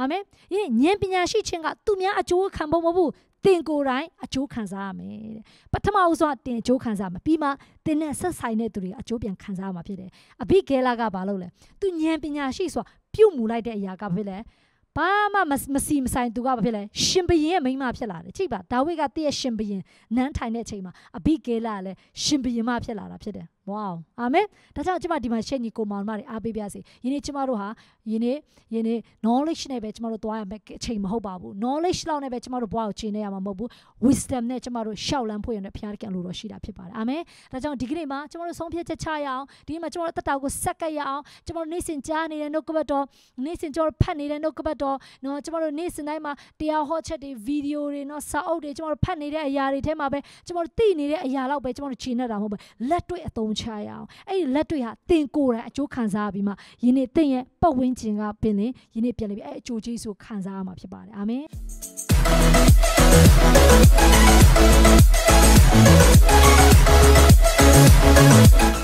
A: အာမင်။ယင်ဉာဏ်ပညာရှိခြင်းကသူများအကျိုးခံဖို့မဟုတ်ဘူး။သင်ကိုယ်တိုင်အကျိုးခံစားရမယ်တဲ့။ပထမဦးဆုံးတင်အကျိုးခံစားမှာပြီးမှသင်နဲ့ဆက်ဆိုင်တဲ့သူတွေအကျိုးပြန်ခံစားရမှာဖြစ်တယ်။အဘိဂေလာကဘာလုပ်လဲ။သူဉာဏ်ပညာရှိဆိုတာပြုတ်မူလိုက်တဲ့အရာကဖြစ်လဲ။ဘာမှမစီမဆိုင်သူကဘာဖြစ်လဲရှင်ဘရင်ရဲ့မိန်းမဖြစ်လာတယ်ကြည့်ပါဒါဝိဒ်ကတည့်ရဲ့ရှင်ဘရင်နန်းထိုင်တဲ့အချိန်မှာအဘိဂေလာကလည်းရှင်ဘရင်မဖြစ်လာတာဖြစ်တယ်ဝေါအာမင်ဒါကြောင့်ကျမဒီမှာရှေ့ညီကိုမောင်မတွေအားပေးပါစေယနေ့ကျမတို့ဟာယနေ့ယနေ့ knowledge နဲ့ပဲကျမတို့သွားရမယ့်အချိန်မဟုတ်ပါဘူး knowledge လောက်နဲ့ပဲကျမတို့ဘွားကိုခြေနေရမှာမဟုတ်ဘူး wisdom နဲ့ကျမတို့ရှောက်လန်းဖို့ရတဲ့ဘုရားခင်လိုတော်ရှိတာဖြစ်ပါတယ်အာမင်ဒါကြောင့်ဒီကနေ့မှာကျမတို့ဆုံးဖြတ်ချက်ချရအောင်ဒီနေ့မှာကျမတို့တက်တာကိုဆက်ကပ်ရအောင်ကျမတို့နေ့စဉ်ကြားနေတဲ့နှုတ်ကပတ်တော်နေ့စဉ်ကြောဖတ်နေတဲ့နှုတ်ကပတ်တော်နော်ကျမတို့နေ့စဉ်တိုင်းမှာတရားဟောချက်တွေဗီဒီယိုတွေနော်စာအုပ်တွေကျမတို့ဖတ်နေတဲ့အရာတွေထဲမှာပဲကျမတို့သိနေတဲ့အရာလောက်ပဲကျမတို့ခြေနေတာမဟုတ်ဘူးလက်တွေ့အသုံးချရအောင်အဲ့ဒီလက်တွေဟာတင်ကိုယ်တိုင်အကျိုးခံစားရပြီးမှယနေ့တင်ရဲ့ပတ်ဝန်းကျင်ကပင်လင်ယနေ့ပြန်လည်ပြီးအဲ့အကျိုးကျေးဇူးခံစားရမှာဖြစ်ပါတယ်အာမင်